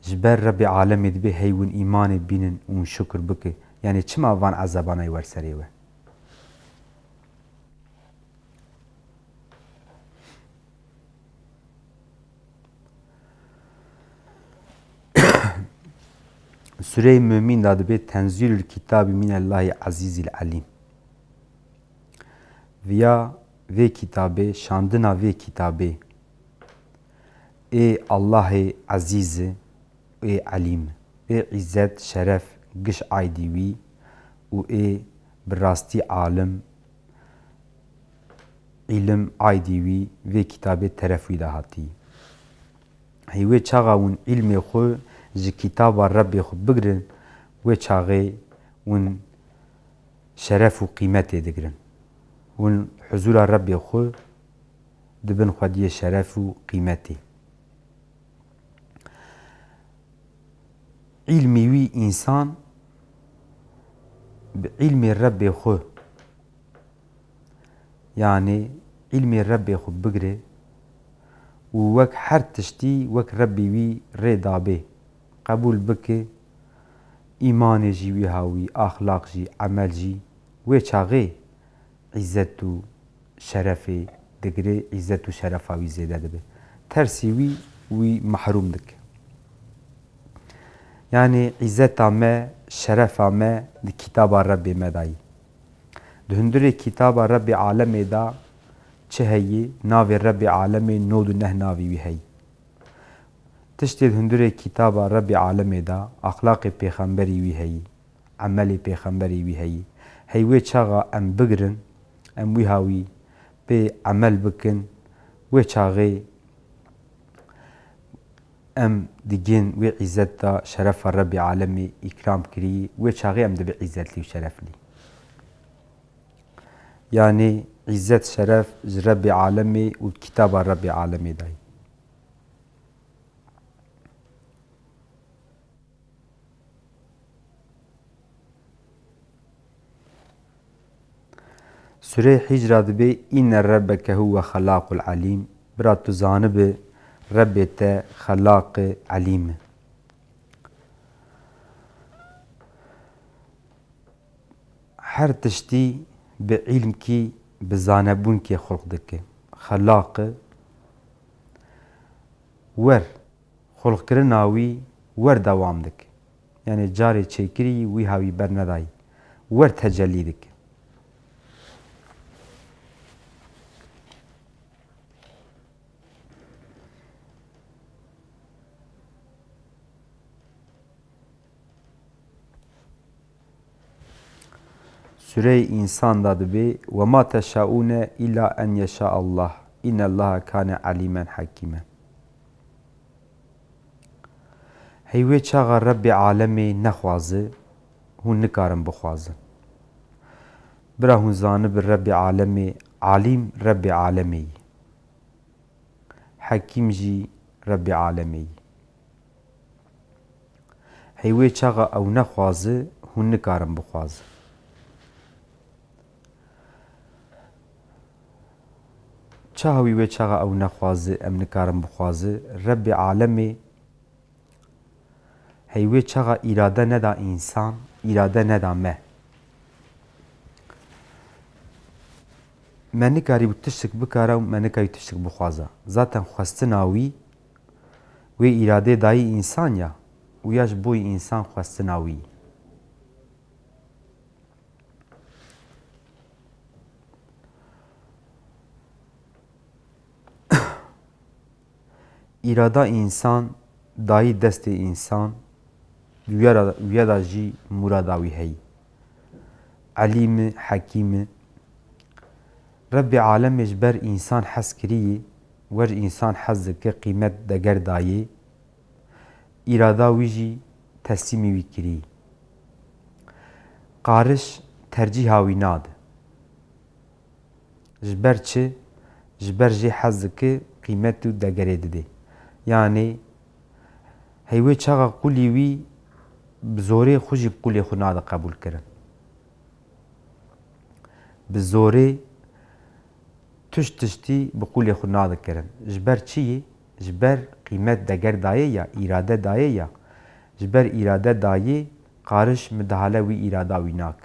A: جبر رب عالمي دبي هي ون ايمان بينن ون شكر بك يعني چما وان عذابانا يورسريوه Süre-i Mümin adı bir Tenzilül Kitabı Minallahi Azizil Alim. Veya ve kitabe, şandına ve kitabe. Ey Allah'ı aziz, ey alim, ey izzet, şeref, gış aydivi, u ey birasti alim, ilim aydivi ve kitabe terefvi dahati. Heyve un ilmi xo, ji kitaba Rabbi xo bigrin ve çağı un şeref u kıymet edigirin. هون حضور رب خو دبن خودی شرف و قیمتی علمی وی انسان بعلم رب خو یعنی علم رب خو بگره و وک هر تشتی وک ربی وی ردابه قبول بکه ایمان جی وی هاوی اخلاق جی عمل جی و چاغه عیزت و شرفی دگری عیزت و شرف اوی زیده دبه ترسی وی وی محروم دک یعنی عیزت ما شرف ما دی کتاب رب مدایی دهندر کتاب رب عالم دا چه هیی ناوی رب عالم نود نه ناوی وی هیی تشتی هندوره کتاب رب عالم دا اخلاق پیغمبری وی هی عمل پیغمبری وی هی هیوی چاغا ام بگرن ام وی هاوی پێ ئەمەل بکن وێ چاغێ ئەم دیگەن وێ عیزەتدا شەرەفە ڕەبی عالەمی ئیکرام کری وێ چاغێ ئەم دەبێ عیزەتلی و شەرەفلی یانێ عیزەت شەرەف ژ ڕەبی عالەمی و کتابە ڕەبی عالەمی دای سوره حجره دبی ان ربک هو خلاق العلیم برا تو زانب رب ته خلاق علیم هر تشتی به علم کی به زانبون کی خلق دکه خلاق ور خلق کرن ناوی ور دوام دکه یعنی جاری چیکری وی هاوی بر ندای ور تجلی دکه Süre-i İnsan'da bir ve ma teşaune illa en yeşa Allah. İnne Allah kâne alimen hakime. Heyve çağa Rabbi alemi nexwazı, hun nikarim bixwazin. Bira hun zanib Rabbi alemi, alim Rabbi alemi. Hakim jî Rabbi alemi. Heyve çağa ew nexwazı, hun nikarim bixwazin. چاوی وێ چاغ ئەو نەخوازێ ئەم نکارم بخوازێ ڕەبی عالەمێ هەیوێ چاغ ئیرادە نەدا ئینسان ئیرادە نەدا مە من نکاری بۆ تشتێک بکارە و من نکاری تشتێک بخوازە زاتەن خواستناوی وێ ئیرادێ دایی ئینسانە و یاش بۆی ئینسان خواستناوی ایرادا انسان دایی دست انسان ویرا جی مراداوی هی علیم حکیم رب عالمش بر انسان حس کریه ور انسان حز که قیمت دگر دایه ایرادا وی جی تسلیمی وی کری قارش ترجیح وی ناد جبر چه جبر جی حز که قیمت دگره دده یعنی هیوی چاقا قولی وی بزوره خوشی قولی خود نادا قبول کرن بزوره تش تشتی بقولی خود نادا کرن جبر چیه؟ جبر قیمت دگر دایه یا اراده دایه یا جبر اراده دایه قارش مدهاله وی اراده وی ناک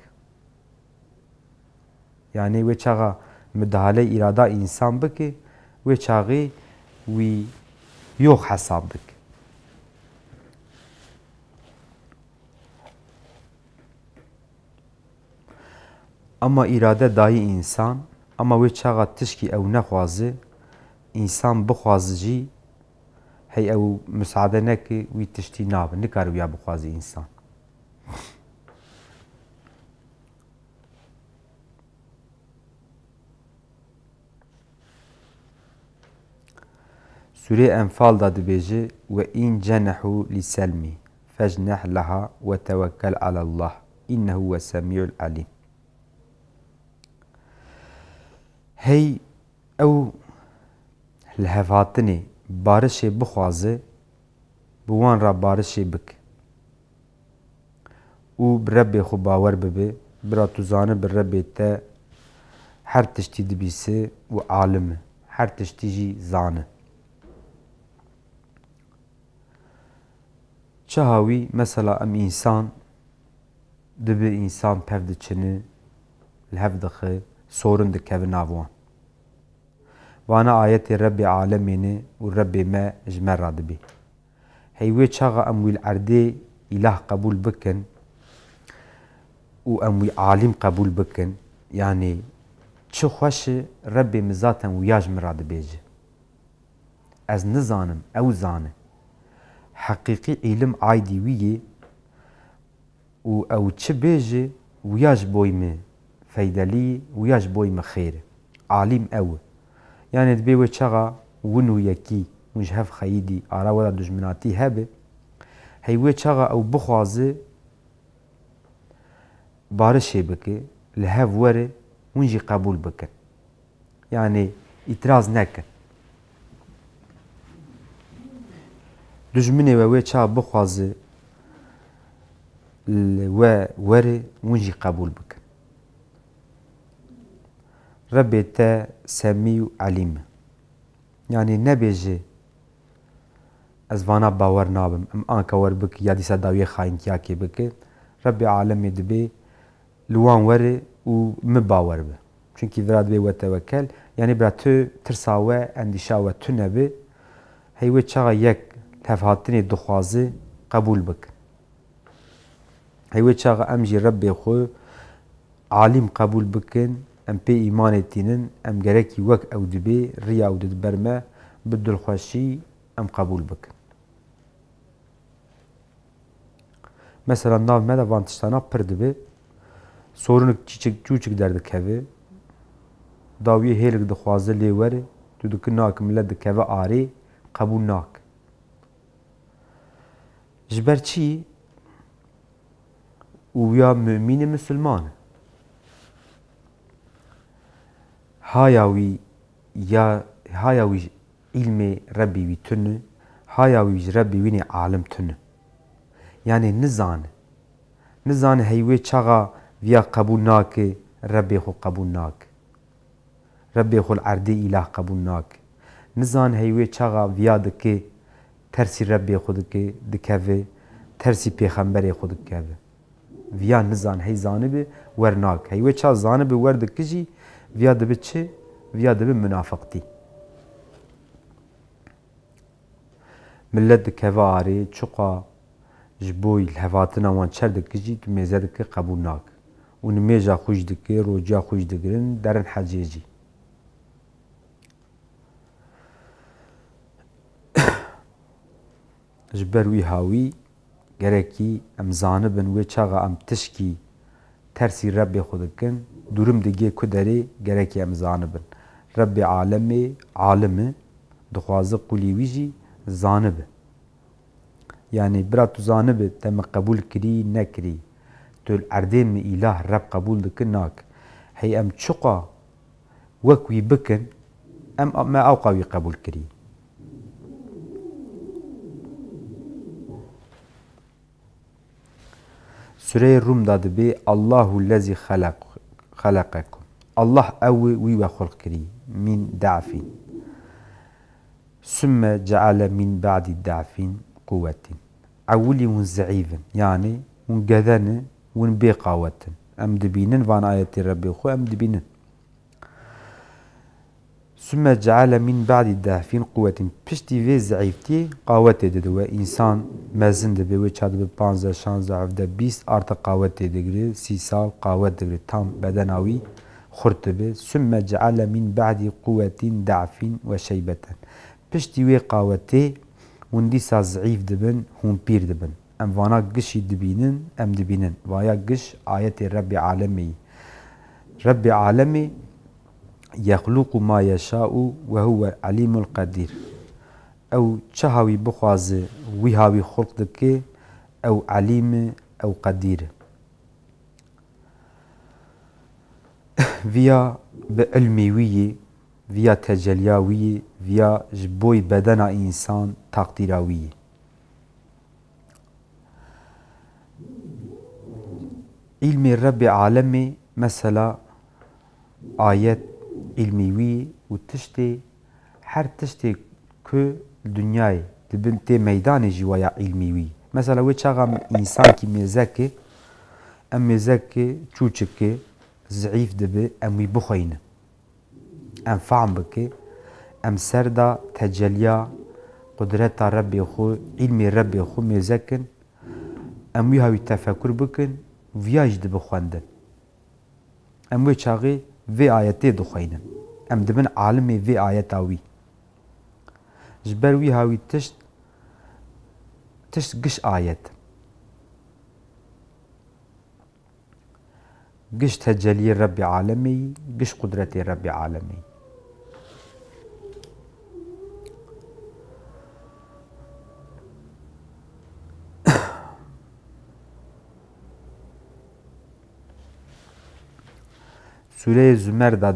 A: یعنی وی چاقا مدهاله اراده انسان بکه وی چاقی وی yok hesabdık. Ama irade dayı insan, ama ve çağa tişki ev nexwazi, insan bixwazi jî hey ew misaade neke wî tiştî nabe, nikar wî ya bixwazi insan. سورة أنفال دا دبيجي وإن جنحوا لسلمي فاجنح لها وتوكل على الله إنه هو السميع العليم هي أو الهفاتني بارشي بخوازي بوان را بارشي بك و بربي خو باور ببي برا توزانه بربي تا هر تشتي دبيسي و عالمي هر تشتي جي چه هاوی مثلا ام انسان دبی انسان پف دچنی لهف دخه سورن دکه ناوان وانا آیت رب عالمینه و رب ما جمر ردبی هیوی چاغا اموی الارده اله قبول بکن و اموی عالم قبول بکن یعنی چه خوش رب مزاتم و یاج مراد بیجه از نزانم او زانه حقيقي علم عايدي و او تشبيجي وياج بوي ما فايدة لي وياج بوي ما خير عالم او يعني تبيوي تشغى ونو يكي مجهف خيدي على ولا دجمناتي هبه هي چاغا او بخوازه بارشي بکه لهاف وري ونجي قبول بك يعني اتراز نکن دژمنێ وەوێ چا بخوازێ وە وەرێ ونجی قبول بکە ڕەبێتە سەمی و علیمە یعنی نەبێژێ ئەزوانا باوەەر نابم ئەم ئاکە وەربک یا دیسە داویە خاینکیاکێ بکە ڕەبێ عالەمێ دبێ لوان وەرێ و م باوەەر بە چونکی ذرات بێ وەتەوەکەل یعنی برا تۆ ترساوە ئەندیشاوە تو نەبێ هەیوێ چاغ یەک هفهاتني دخوازي قبول بك هيوي شاغ أمجي ربي خو عالم قبول بكن أم بي إيمان تينن أم جركي وك أو دبي ريا أو دبرما بدو الخوشي أم قبول بك مثلا ناو مدا وانتشتانا پر دبي سورنك چيچك چوچك درد كوي داوي هيلك دخوازي لي وري تو دك ناك ملد كوي آري قبول ناك جبر چی ويا مؤمن مسلمان هاياوي يا هاياوي علم ربي ويتن هاياوي ربي ويني عالم تن يعني نزان نزان هيوي چاغا ويا قبول ربي خو قبول ربي خو العردي إله قبول نزان هيوي چاغا ويا دكي ترسی رب خود که دکوه ترسی پیغمبر خود که ویا نزان هی زانبه ورناک هی وچا زانبه ورد کجی ویا دبه چه ویا دبه منافقتی ملت کواری چقا جبوی الهواتنا وان چر دکجی که میزه دکه قبول ناک و نمیجا خوش دکه روجا خوش دکرن درن حجیجی ji ber wî hawî gerekî em zanibin wê çaxa em tişkî tersî Rebbê xwe dikin durim digê ku derê gerekî em zanibin Rebbê alemê alimi dixwaze qulî wî jî zanibe yani bira tu zanibe te me qebûl kirî nekirî tu erdê mi îlah Reb qebûl dikin nak hey em çiqa wek wî bikin em me awqa wî qebûl kirî سوره روم داده بی الله الذي خلق خلقكم الله اوي وي وخلق كري من ضعفين ثم جعل من بعد الضعفين قوة اولي من ضعيف يعني من جذن ون بي قوة ام دبينن فان ايتي ربي خو ام دبينن ثم جعل من بعد الدافين قوة پشتی وی زعيفتي قوة داده و انسان مزن ده به چاد به 15 16 17 20 artı قوت دگری 30 سال قوة دگری تام بدناوي خورد بي ثم جعل من بعد قوة ضعف وشيبة پشتی وی قوت وندي سا زعيف دبن هون بير دبن ام وانا قشي دبينن ام دبينن وایا قش آیت رب عالمي رب عالمي يخلق ما يشاء وهو عليم القدير او چهاوی بخوازه ويهاوي خلق دکه او عليم او قدير فيا به علمی ویه ویا تجلیاویه ویا جبوی بدن انسان تقدیراویه علم رب عالمي مثلا آيات علمی وی و تشتی هر تشتی که دنیای دبن تی میدان جوایا علمی وی مثلا وی چاقم انسان کی مزکه ام مزکه چوچکه ضعیف دبه ام وی بخوینه ام فهم بکه ام سردا تجلیا قدرت ربي خو علم ربي خو مزکن ام وی هاوی تفکر بکن ویاج دبه خواندن ام وی چاقی في آياتي دخينن أم دبن عالمي في آياتاوي جبالوي هاوي تشت تشت قش آيات قش تجلي ربي عالمي قش قدرتي ربي عالمي Sure-i Zümer da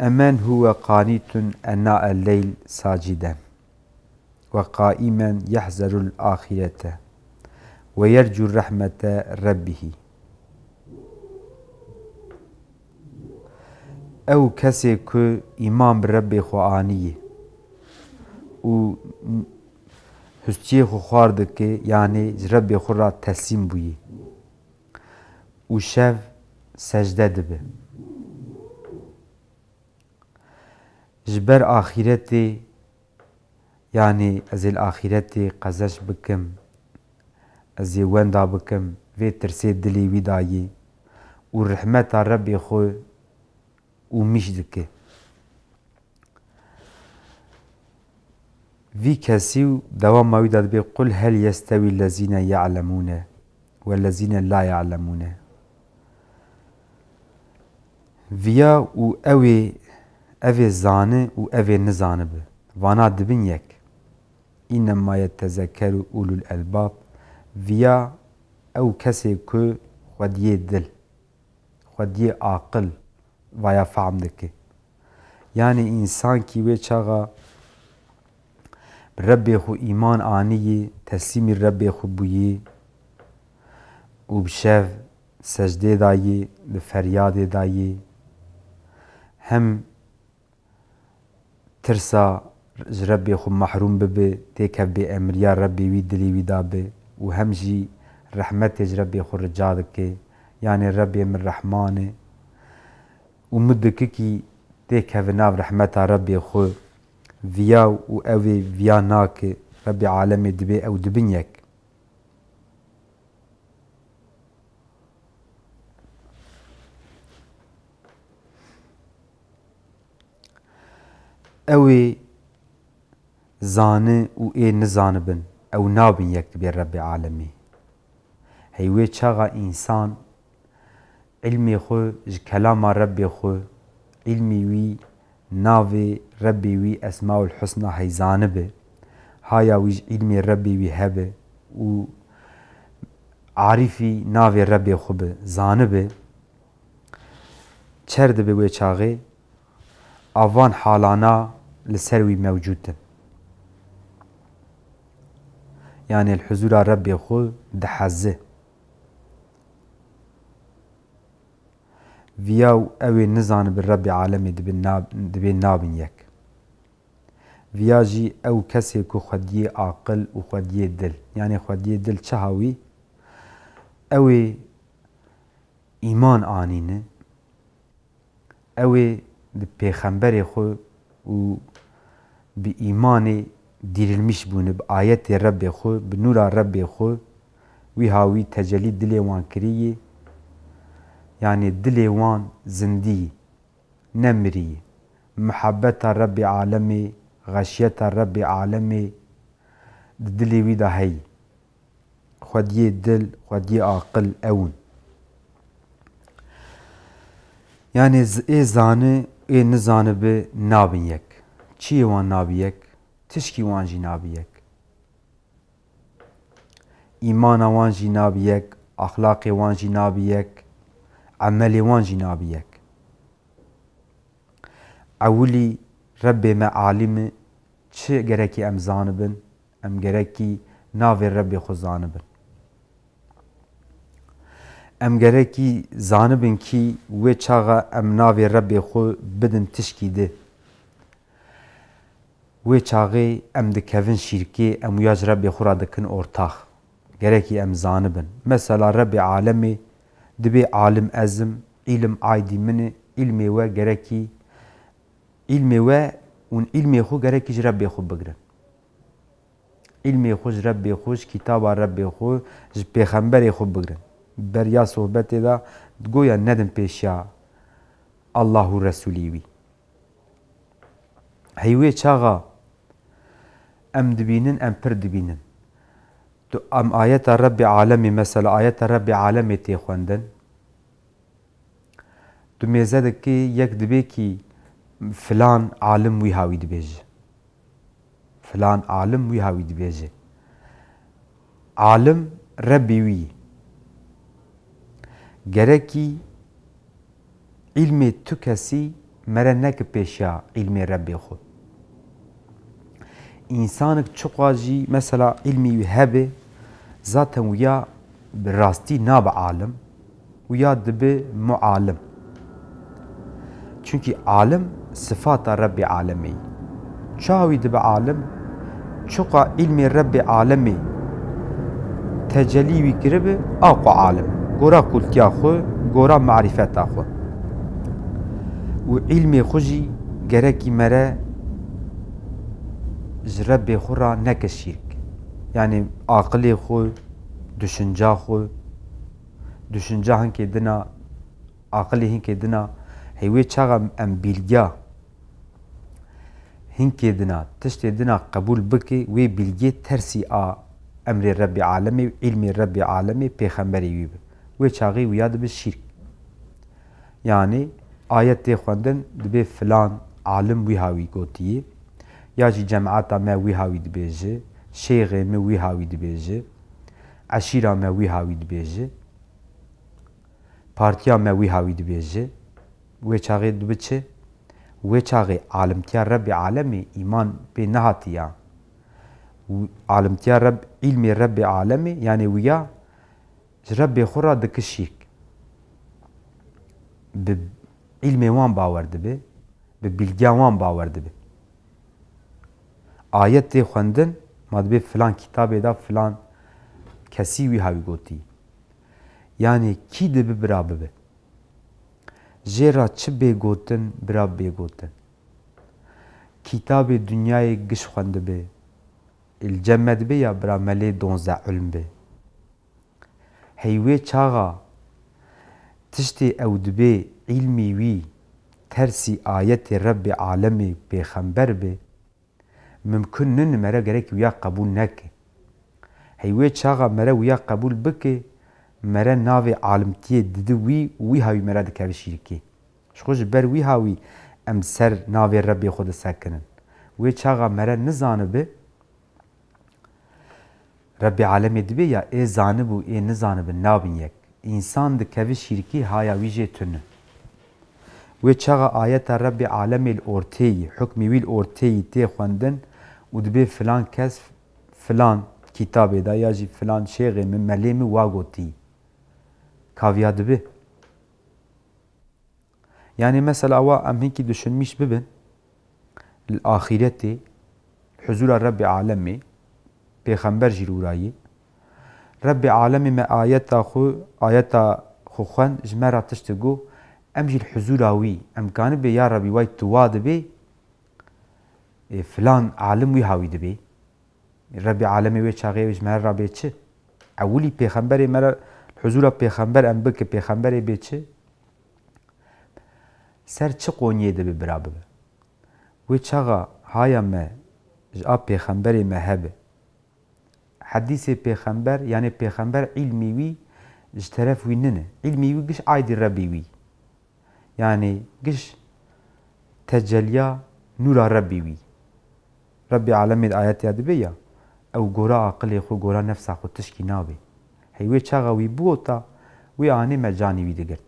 A: Emen huve kanitun enna el-leyl saciden ve kaimen yahzerul ahirete ve yercu rahmete rabbihi. ev kese ku imam bi Rebbê xwe aniyê û hûstiyê xwe xwar dike yanî ji Rebbê و شاف سجده دبه جبر آخرتي يعني از الاخرتي قزش بكم از وندا بكم في ترسي دلي وداي و رحمة ربي خو و مش دكي في كاسيو دوام ما يداد بي قل هل يستوي الذين يعلمون والذين لا يعلمون Viya u evi evê zane evi evê nizanibe. Vana dibin yek. İnnemâ yettezekkeru ulul elbab. Viya ew kesê ku xwediyê dil, xwediyê aqil vaya fahm Yani insan ki ve çağa Rabbi hu iman aniyi, teslimi Rabbi hu buyi, û bi şev secdê dayî, li feryadê هم ترسا ربي خو محروم ببي تيك بي امريا ربي وي دلي وي دابي وهم جي رحمت ربي خو رجادك يعني ربي من رحمانه ومدك كي تيك ناف رحمت ربي خو فيا و اوي فيا ناك ربي عالمي دبي او دبنيك ئەوێ زانه و ئێ نزانبن ئەو نابن یەک بێ ڕەبی عاالمی هەیوێ چاغا ئینسان علمی خۆ ji کەلاما ڕەبێ خۆ علمی وی ناوێ ڕەبی وی ئەسما و حسنا هەیزانە بێ هایا ویژ علمی ڕەبی وی هەبێ و عریفی ناوێ ڕەبێ خو بێ زانە بێ چەر دەبێ وێ چاغێ ئەوان حالانا لسروي موجود يعني حزورا ڕەبێ خۆ دحزه ڤیا اوي نزان نزانن عالمي ڕەبی نابن يك ڤیاژی او كسي كو خدي عقل و خدي دل يعني خدي دل چه اوي ايمان ئیمان اوي د پیغمبر خو و به ایمان دیرلمیش بونه به آیت رب خو به نور رب خو وی هاوی تجلی دل وان کریه یعنی دل وان زندی نمری محبت رب عالمی غشیت رب عالمی دل وی ده هی خود یه دل خود یه عقل اون یعنی ای زانه ê nizanibe nabin yek. Çiyê wan nabî yek, tişkî wan jî nabî yek. Îmana wan jî nabî yek, axlaqê wan jî nabî yek, emelê wan jî nabî yek. Ewilî Rebbê me alimî e, çi gerekî em zanibin, em gerekî navê Rebbê xwe zanibin. em gerekî zanibin ki, wê çaxa em navê Rebê xwe bidin tişkî de. Wê çaxê em dikevin şîrkê em uyac Rebê xwe ra dikin ortax. Gerekî em zanibin. Mesela Rebê alemê dibe alim ezim, ilim aydî min ilmê we gerekî ilmê we ûn ilmê xwe gerekî ji Rebê xwe bigirin. ilmê xwe ji Rebê xwe ji kitaba Rebê xwe ji pêxemberê xwe bigirin. بریا صحبت دا گویا ندن پیشا الله و رسولی وی هیوی چاغا ام دبینن ام پر دبینن تو ام آیت رب عالمی مثلا آیت رب عالمی تی خوندن تو میزه دکی یک دبی کی فلان عالم وی هاوی دبیج فلان عالم وی هاوی دبیج عالم ربی وی gerekî ilmi tu kesî mere nekip pêşiya ilmê Rebbê çok İnsanik mesela ilmi wî hebe zaten wiya bi rastî nabe alim wiya dibe mualim. Çünkü alim sıfata Rabbi alemî. Çavi dibe alim çiqwa ilmê Rabbi alemi. tecelî wî kiribe aqu alim. گورا کلکیا خو گورا معرفتا خو و علم خوشی گرکی مره جرب خو را نکشیک یعنی عقل خو düşünce xo düşünce hin kedina aqli hin kedina heywe çağa em bilgiya hin kedina tişte dina kabul biki ve bilgi tersi a emri rabbi alemi ilmi rabbi alemi peygamberi gibi وی چاغي ویا د شرک یعنی آیت دی خوندن د به فلان عالم وی هاوی گوتی یا جی جماعت ما وی هاوی د بیجه شیخ ما وی هاوی د بیجه عشیره ما وی هاوی د بیجه پارتیا ما وی هاوی د بیجه وی چاغي د بچه وی چاغي عالم تیا رب عالمی ایمان به نهاتیا عالم تیا رب علم رب عالمی یعنی ویا ji Rebbê xwe re dikişîk bi ilmê wan bawer dibe bi bilgiya wan bawer dibe ayetê xwendin ma dibe filan kîtabê da filan kesî wî hewî gotî yanî kî dibe bira bibe jê ra çi bê gotin bira bê gotin kîtabê dünyayê giş xwendibe il cemme dibe ya bira melê donze ilm be هەیوێ چاغا تشتێ ئەو دبێ عیلمی وی تەرسی ئاەتی ڕەبی عاالەمی پێخەمبەر بێ ممکن نن مەرە گەرەێک ویا قبول نەکێ هەیوێ چاغا مەرە ویا قبول بکێ مەرە ناوێ عاالمتیە ددی وی وی هاوی مەرە دکەوی شیرکی شخۆش بەر وی هاوی ئەم سەر ناوێ ڕەبی خۆدە سەکنن وێ چاغا مەرە نزانە بێ Rabbi alem edibi ya e zanibu e ne zanibin nabin yek. İnsan de kevi şirki haya vije tünü. Ve çağa ayete Rabbi alemil orteyi, hükmü vil orteyi te xwendin û filan kes filan kitabê da ya jî filan şêxê mi, melê min wa gotî. Yani mesela wa em düşünmüş bibin. Ahiretê, huzura Rabbi alemê پیغمبر جی رورایی رب عالمی ما آیتا خو آیتا خو خوان جمرا تشتگو ام جی الحضور آوی ام کان بی یا ربی وای تواد بی فلان عالم وی هاوی دبی رب عالمی وی چاقی وی جمرا ربی چه اولی پیغمبر مرا حضور پیغمبر ام بک پیغمبر بی چه سر چه قونیه دبی برابه وی چاقا هایا ما جا پیغمبر ما هبه حدیث پیغمبر یعنی پیغمبر علمی وی ج طرف وی ننه علمی وی گش عید ربی وی یعنی گش تجلیا نور ربی وی ربی عالم آیات یاد بیا او گورا عقل خو گورا نفس خو تشکی نابه هیوی چاغا وی بوتا وی آنه مجانی وی دگرد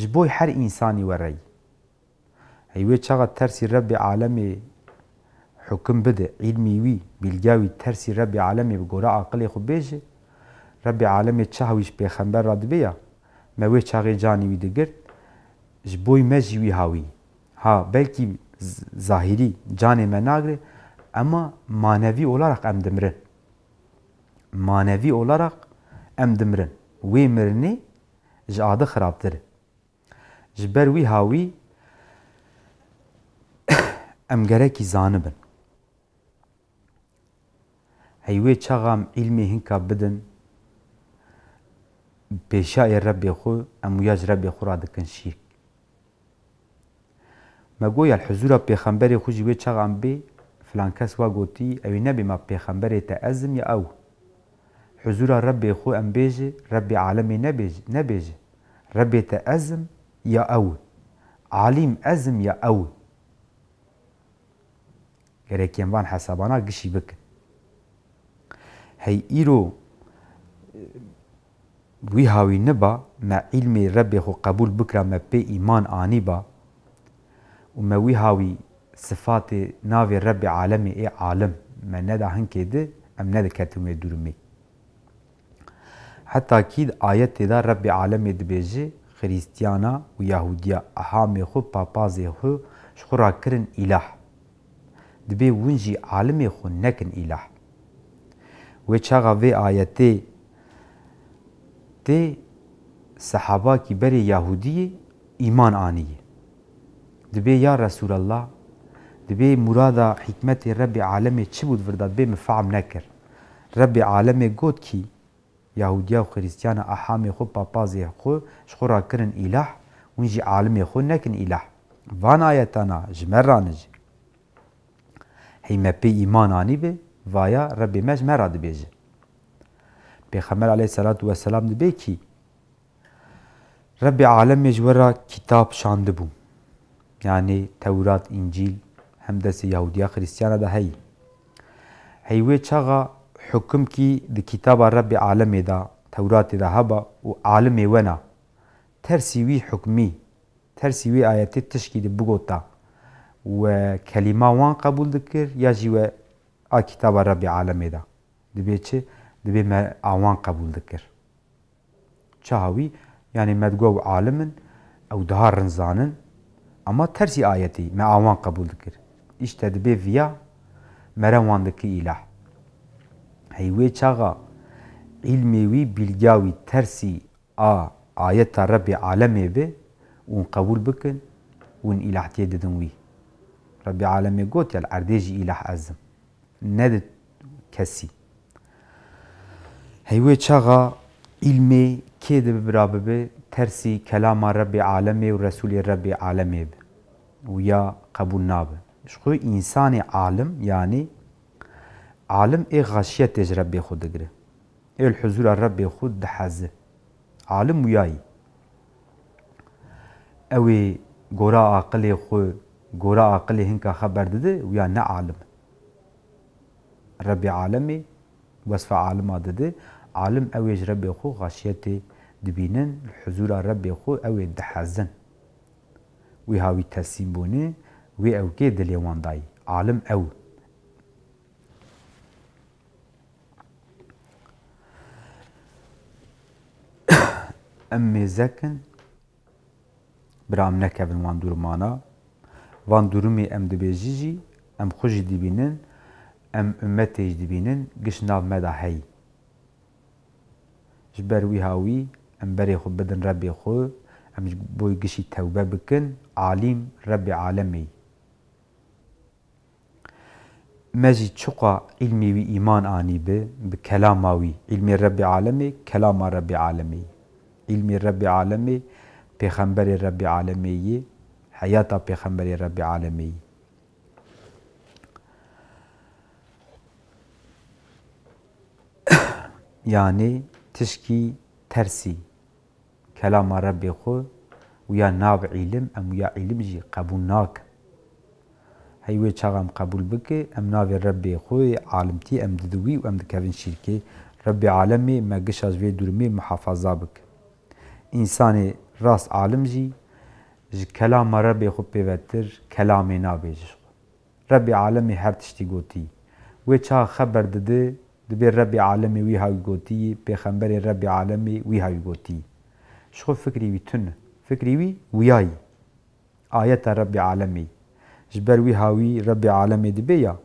A: جبوی هر انسانی ورای هیوی چاغا ترسی رب عالم حکم بده علمی وی بیلگاوی ترسی رب عالمی بگوره عقل خو بیجه رب عالمی چهویش پیخنبر راد بیا موی چاقی جانی وی دگر جبوی مجی وی هاوی ها بلکی ظاهری جان مناگره ama manevi olarak em dimirin. Manevi olarak em dimirin. Wê mirinê ji adî xirabtir. Ji ber wî hawî em gerekî zanibin. هيوي چغام علمي هنكا بدن بشاء ربي خو امواج ربي خو رادكن شيك ما قوي الحزورة بيخنبري خو جيوي چغام بي فلانكاس واقوتي او نبي ما بيخنبري تأزم يا او حزورة ربي خو ام بيجي ربي عالمي نبيج نبيج ربي تأزم يا او عليم أزم يا او غريكي انبان حسابانا قشي بكن هی ایرو وی هاوی نبا ما علم رب خو قبول بکره ما به ایمان آنی با و ما وی هاوی صفات ناوی رب عالم ای عالم ما ندا هنکه ده ام ندا کتومه دورمی حتی کید آیت دا رب عالم دبیجه خریستیانا و یهودیا احام خو پاپاز خو شخورا کرن اله دبی ونجی عالم خو نکن اله ve çağa ve ayette de sahaba ki beri Yahudiye iman aniye. Dibe ya Resulallah dibe murada hikmeti Rabbi alemi çi bud vrdat be mi fahm nekir. Rabbi alemi got ki Yahudiya و خریستیان احامی خو پاپازی خو شخورا کرن اله ونجي عالمي خو نكن اله وان آياتنا جمرانج هيما بي إيمان آني بي vaya Rabbi mej me ra dibêje. Pêxember aleyhisselat vesselam dibe ki Rabbi alem ji we ra kitap şandibû. Yani Tewrat, İncil hem destê Yahudiya Xrîstiyana de heyî. Heyê çaxa hukm kî di kitaba Rabbi alemê da Tewratê de heba û alimê wena tersî wî hukmî tersî wî ayetê tişkî di bigota و کلمه وان قبول دکر یا جیوه آ آه، کتاب ربی عالمی دا دبی چه دبی ما عوان قبول دکر چاوی یعنی مدگو عالمن او دها زانن اما ترسی آیتی ما عوان قبول دکر ایش تدبی ویا مروان دکی اله هیوی چاغا علمی وی بلگاوی ترسی آ آیت ربی عالمی به اون قبول بكن ون إله تيددن وی ربي عالمي قوت يا العرديجي إله أزم nedet kesi. Heywe çağa ilmi kê de birabibe tersî kelama Rabbi alemê ve resulü Rabbi alemê be uya kabul qebûl nabe. Ji xwe însanê alim yanî alim ê xaşiyetê ji Rebbê xwe digire. Ê li huzûra Rebbê xwe diheze. Alim wiyayî. Ew ê gora aqilê xwe gora aqilê hinka xeber dide û ne alim Rabbi alemê wesfa alima dide alim ew ê ji Rebê xwe xaşiyetê dibînin li huzûra Rebê xwe ew ê dihezin wî havî tesîmbûnê wê ew kê dilê wan dayî alim ew em mêzekin birame nekevin wan dûrmana van dûrumê em dibêjî jî em xwe jî dibînin ام امتیش دبینن گش ناو مدا حی جبر وی هاوی ام بری خو بدن ربی خو ام بوی گشی توبه بکن عالیم رب عالمی مجی چقا علمی و ایمان آنی به بکلام آوی علمی رب عالمی کلام رب عالمی علمی رب عالمی پیغمبر رب عالمی حیات پیغمبر رب عالمی یعنی تشکی ترسی کلام رب خو ويا ناب علم ام ويا علم جي قبول ناك هي وي چاغم قبول بك ام ناب ربي خو عالمتي ام ددوي وام دكاين شركي ربي عالمي ما قشاج في درمي محافظه بك انسان راس عالم جي جي كلام ربي خو بيوتر كلام نابي جي ربي عالمي هر تشتي گوتي وي چا خبر دده دبێ ڕەبی عاالەمی وی هاویگۆتی پێخەمبەری ڕەبی عاالەمی وی هاویگۆتی شخۆ فکریوی تون فکریوی ویایی ئاەتە ڕەبی عاالەمی ji ber wî hawî rebê alemê dibe ya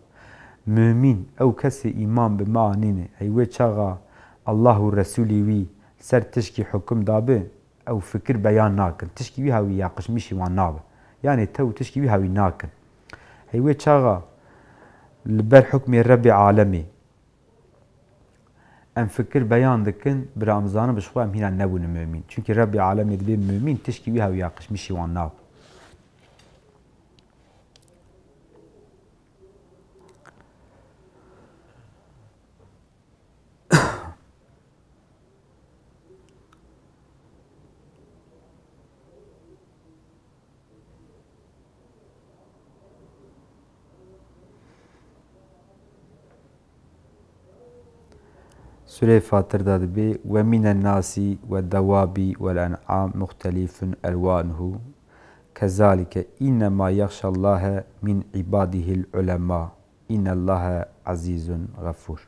A: Mümîn ew kesê îman bi manîne ey wê çaxa Allah û Resulî wî ser tişkî hukum dabe ew fikir beyan nakin tişkî wî hawî ya qişmişî wan nabe yanê tew tişkî wî hawî nakin Heyê çaxa li ber hukmê rebê alemê em fikir beyan dikin bi Ramzanı bi xwe em hîna nebûne mümin. Çünkü Rabbi alem yedibê mümin tişkî wî hev yaqişmişî şey wan nav. سورة فاطر داد بي ومن الناس والدواب والأنعام مختلف ألوانه كذلك إنما يخشى الله من عباده العلماء إن الله عزيز غفور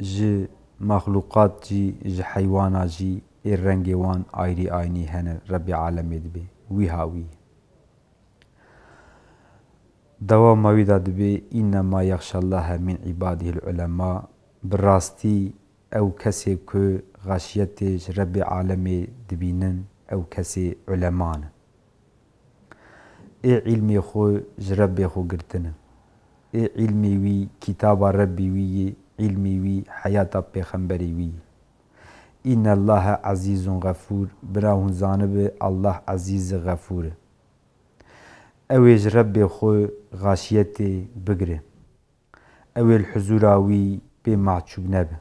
A: ج مخلوقات جي ج حيوانا جي الرنگوان آيري آيني هن ربي عالم دبي وي هاوي دوام دەوامەوی إنما ئینەما الله من عباده العلماء براستي أو كسي كو غەشیەتێژ رب عالمي دبينن أو كسي علمان إي علمي خو ژرە خو ئێ إي علمي وي كتاب ربي وي علمي وي حياة ویە وي إن الله عزيز غفور براهن زانب الله عزيز غفور اویج رب خو غاشیت بگره اویل حضوراوی به معچوب نبه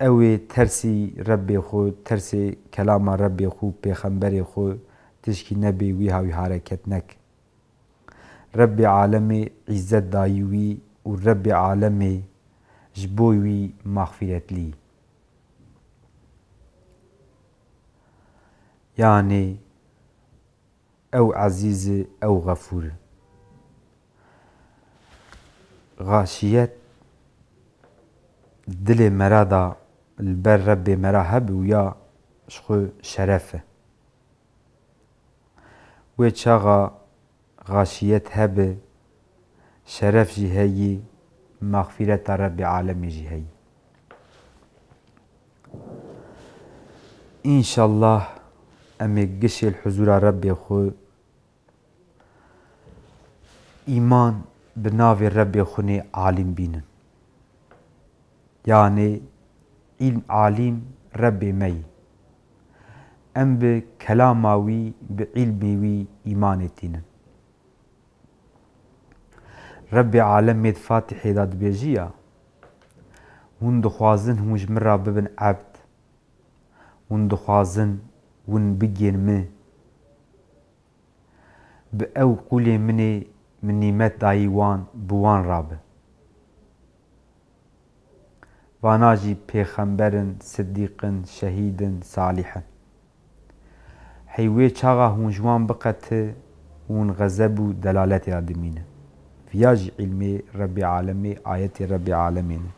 A: اوی ترسی رب خو ترسی کلام رب خو پیغمبر خو تشکی نبی وی هاوی حرکت نک رب عالم عزت دایوی و رب عالم جبوی مغفرت لی یعنی أو عزيز أو غفور غاشيات دل مرادا البر رب مراهب ويا شخو شرفه ويتشاغا غاشيات هب شرف جهي مغفرة رب عالم جهي إن شاء الله أمي قشي الحزور ربي خو iman bi navê Rebbê Xunê alim bînin. Yani ilm alim Rebbê me yî. Em bi kelama wî bi ilmê wî îman etînin. Rebbê alemê di Fatihê da dibêjî ya hûn dixwazin hemû ji min re bibin ebd. Hûn dixwazin hûn bigên min bi ew kulê minê من نيمت دايوان بوان رابە واناجي پێخەمبەرن صدیقن شهیدن صالحن حیوێ چاغا هونجوان بقەتە ون غەزەب و دەلالەتی ئادمینە فیاژی عیلمێ ڕەبی عالەمێ ئاەتی ڕەبی عالەمێنە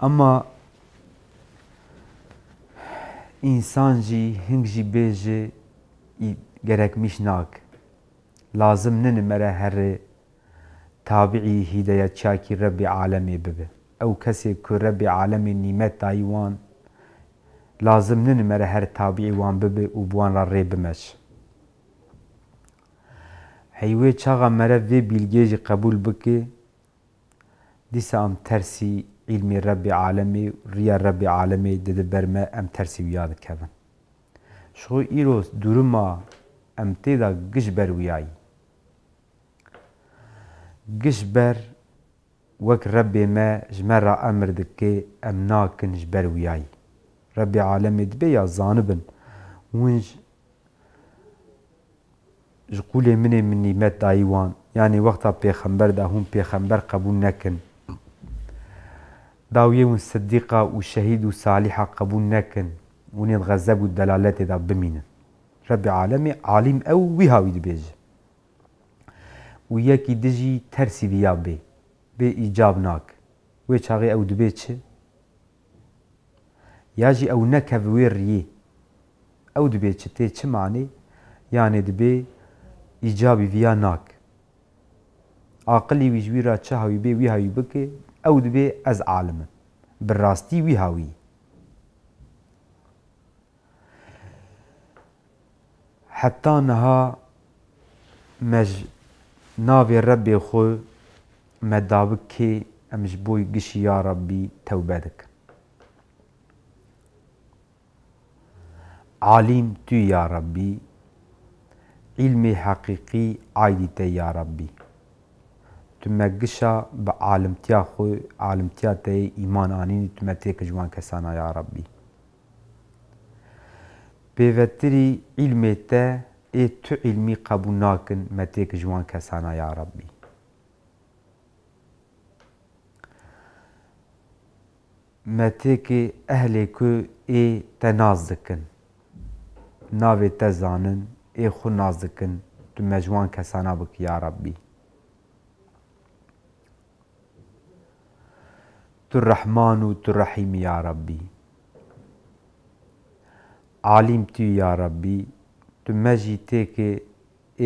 A: ئەمما ئینسانجی هنگژی بيجي گەرەک میش ناکە لازم ننه مره هر تابعی هدایت چاکی رب عالمی ببه او کسی که رب عالمی نیمت دایوان لازم ننه مره هر تابعی وان ببه و بوان را ری بمش حیوه چاقا مره وی بیلگیج قبول بکه دیسا ام ترسی علم رب عالمی ریا رب عالمی دده برمه ام ترسی ویاد کبن شو ایروز دورما ام تیدا گج بر ویایی جشبر وك ربي ما جمرة أمر دكي أمناك نجبر وياي ربي عالمي يا زانبن ونج جقولي مني مني مات تايوان يعني وقتها بيخمبر دا هم بيخمبر قبول نكن داوية والصديقة والشهيد والصالحة قبول نكن ونتغذب الدلالات دا بمينن ربي عالمي عالم أو ويهاوي دبيجي و یەکی دژی تەرسی یا بێ بێ ئیجاب ناک وێ چاغێ ئەو دبێت چ یاژی ئەو نەکە وێ ڕیێ ئەو دبێت چ تێ چمانێ یانێ دبێ ئیجابی ڤیا ناک عقلی ویژویرا چه هاوی بێ وی هاوی بکێ ئەو دبێ ئەز عالمە بڕاستی وی هاوی حتا نەها مەژ navê Rebê xwe me davikê em ji bo gişî ya Rebbî tewbe dikim. Alîm tu ya Rebbî, ilmê heqîqî aydî te ya Rebbî. Tu me gişa bi alimtiya xwe alimtiya te îman anînî tu me têkir ji wan kesana ya Rebbî. Pêvetirî ilmê te ê e, tu ilmî qebûl nakin me têk ji wan kesana ya Rebbî. Me têkê ku ê e te naz dikin. Navê te zanin e tu me ji wan kesana bikî ya Rebbî. Tu rehman tu rehîm ya Rebbî. Alim tu ya Rebbî tu mejî têkê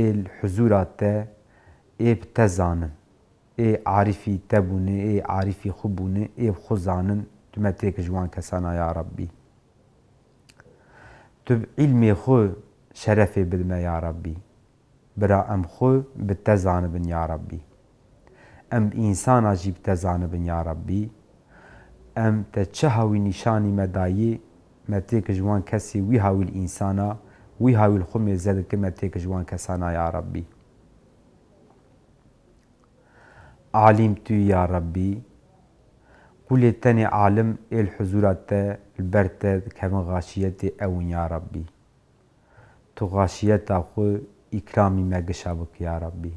A: ê huzura te ê bi te zanin ê arîfî te bûne ê arîfî xwe bûne ê bi xwe zanin tu me têkê ji wan kesana ya rabbî tu bi îlmê xwe şerefê bide me ya rabbî bira em xwe bi te zanibin ya rabbî em insana jî bi te zanibin ya rabbî em te çi hawî nîşanî me dayî me têkê ji wan kesê wî hawîl însana وی هاویل خمی زد کمه تیک جوان کسانا یا ربی عالم تو یا ربی کل تاني عالم ال الحزورات البرتة كم غاشیت اون یا ربی تو غاشیت خو اکرامی ما قشابك یا ربی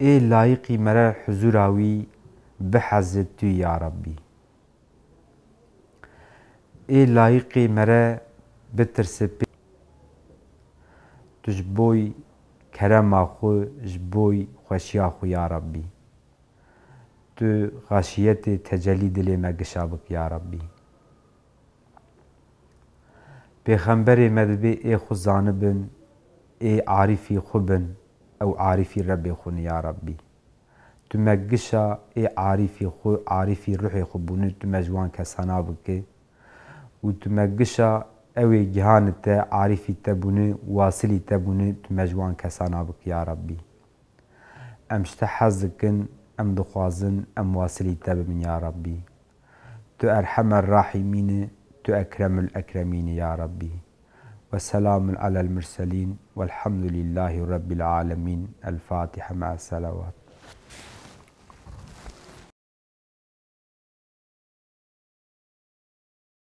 A: ای إيه لایقی مرا حضور اوی به حزوراوي بحزت یا ربی ای إيه لایقی مرا بترسپی تج بوی کرما خو جبوی خوشیا خو یا ربی تو غاشیت تجلی دلی ما گشابک یا ربی پیغمبر مدبی ای خو زانبن ای عارفی خوبن او عارفی ربی خون یا ربی تو مگشا ای عارفی خو عارفی روحی خوبونه تو مجوان کسانا بکه و تو مگشا اوي جهان تا عارفي تبونه واصلي تبونه تمجوان کسانا بکی يا ربی امشت حزکن ام دخوازن ام واصلي تبمن يا ربی تو ارحم الراحمين تو اکرم الاكرمين يا ربی وسلام على المرسلين والحمد لله رب العالمين الفاتحه مع الصلوات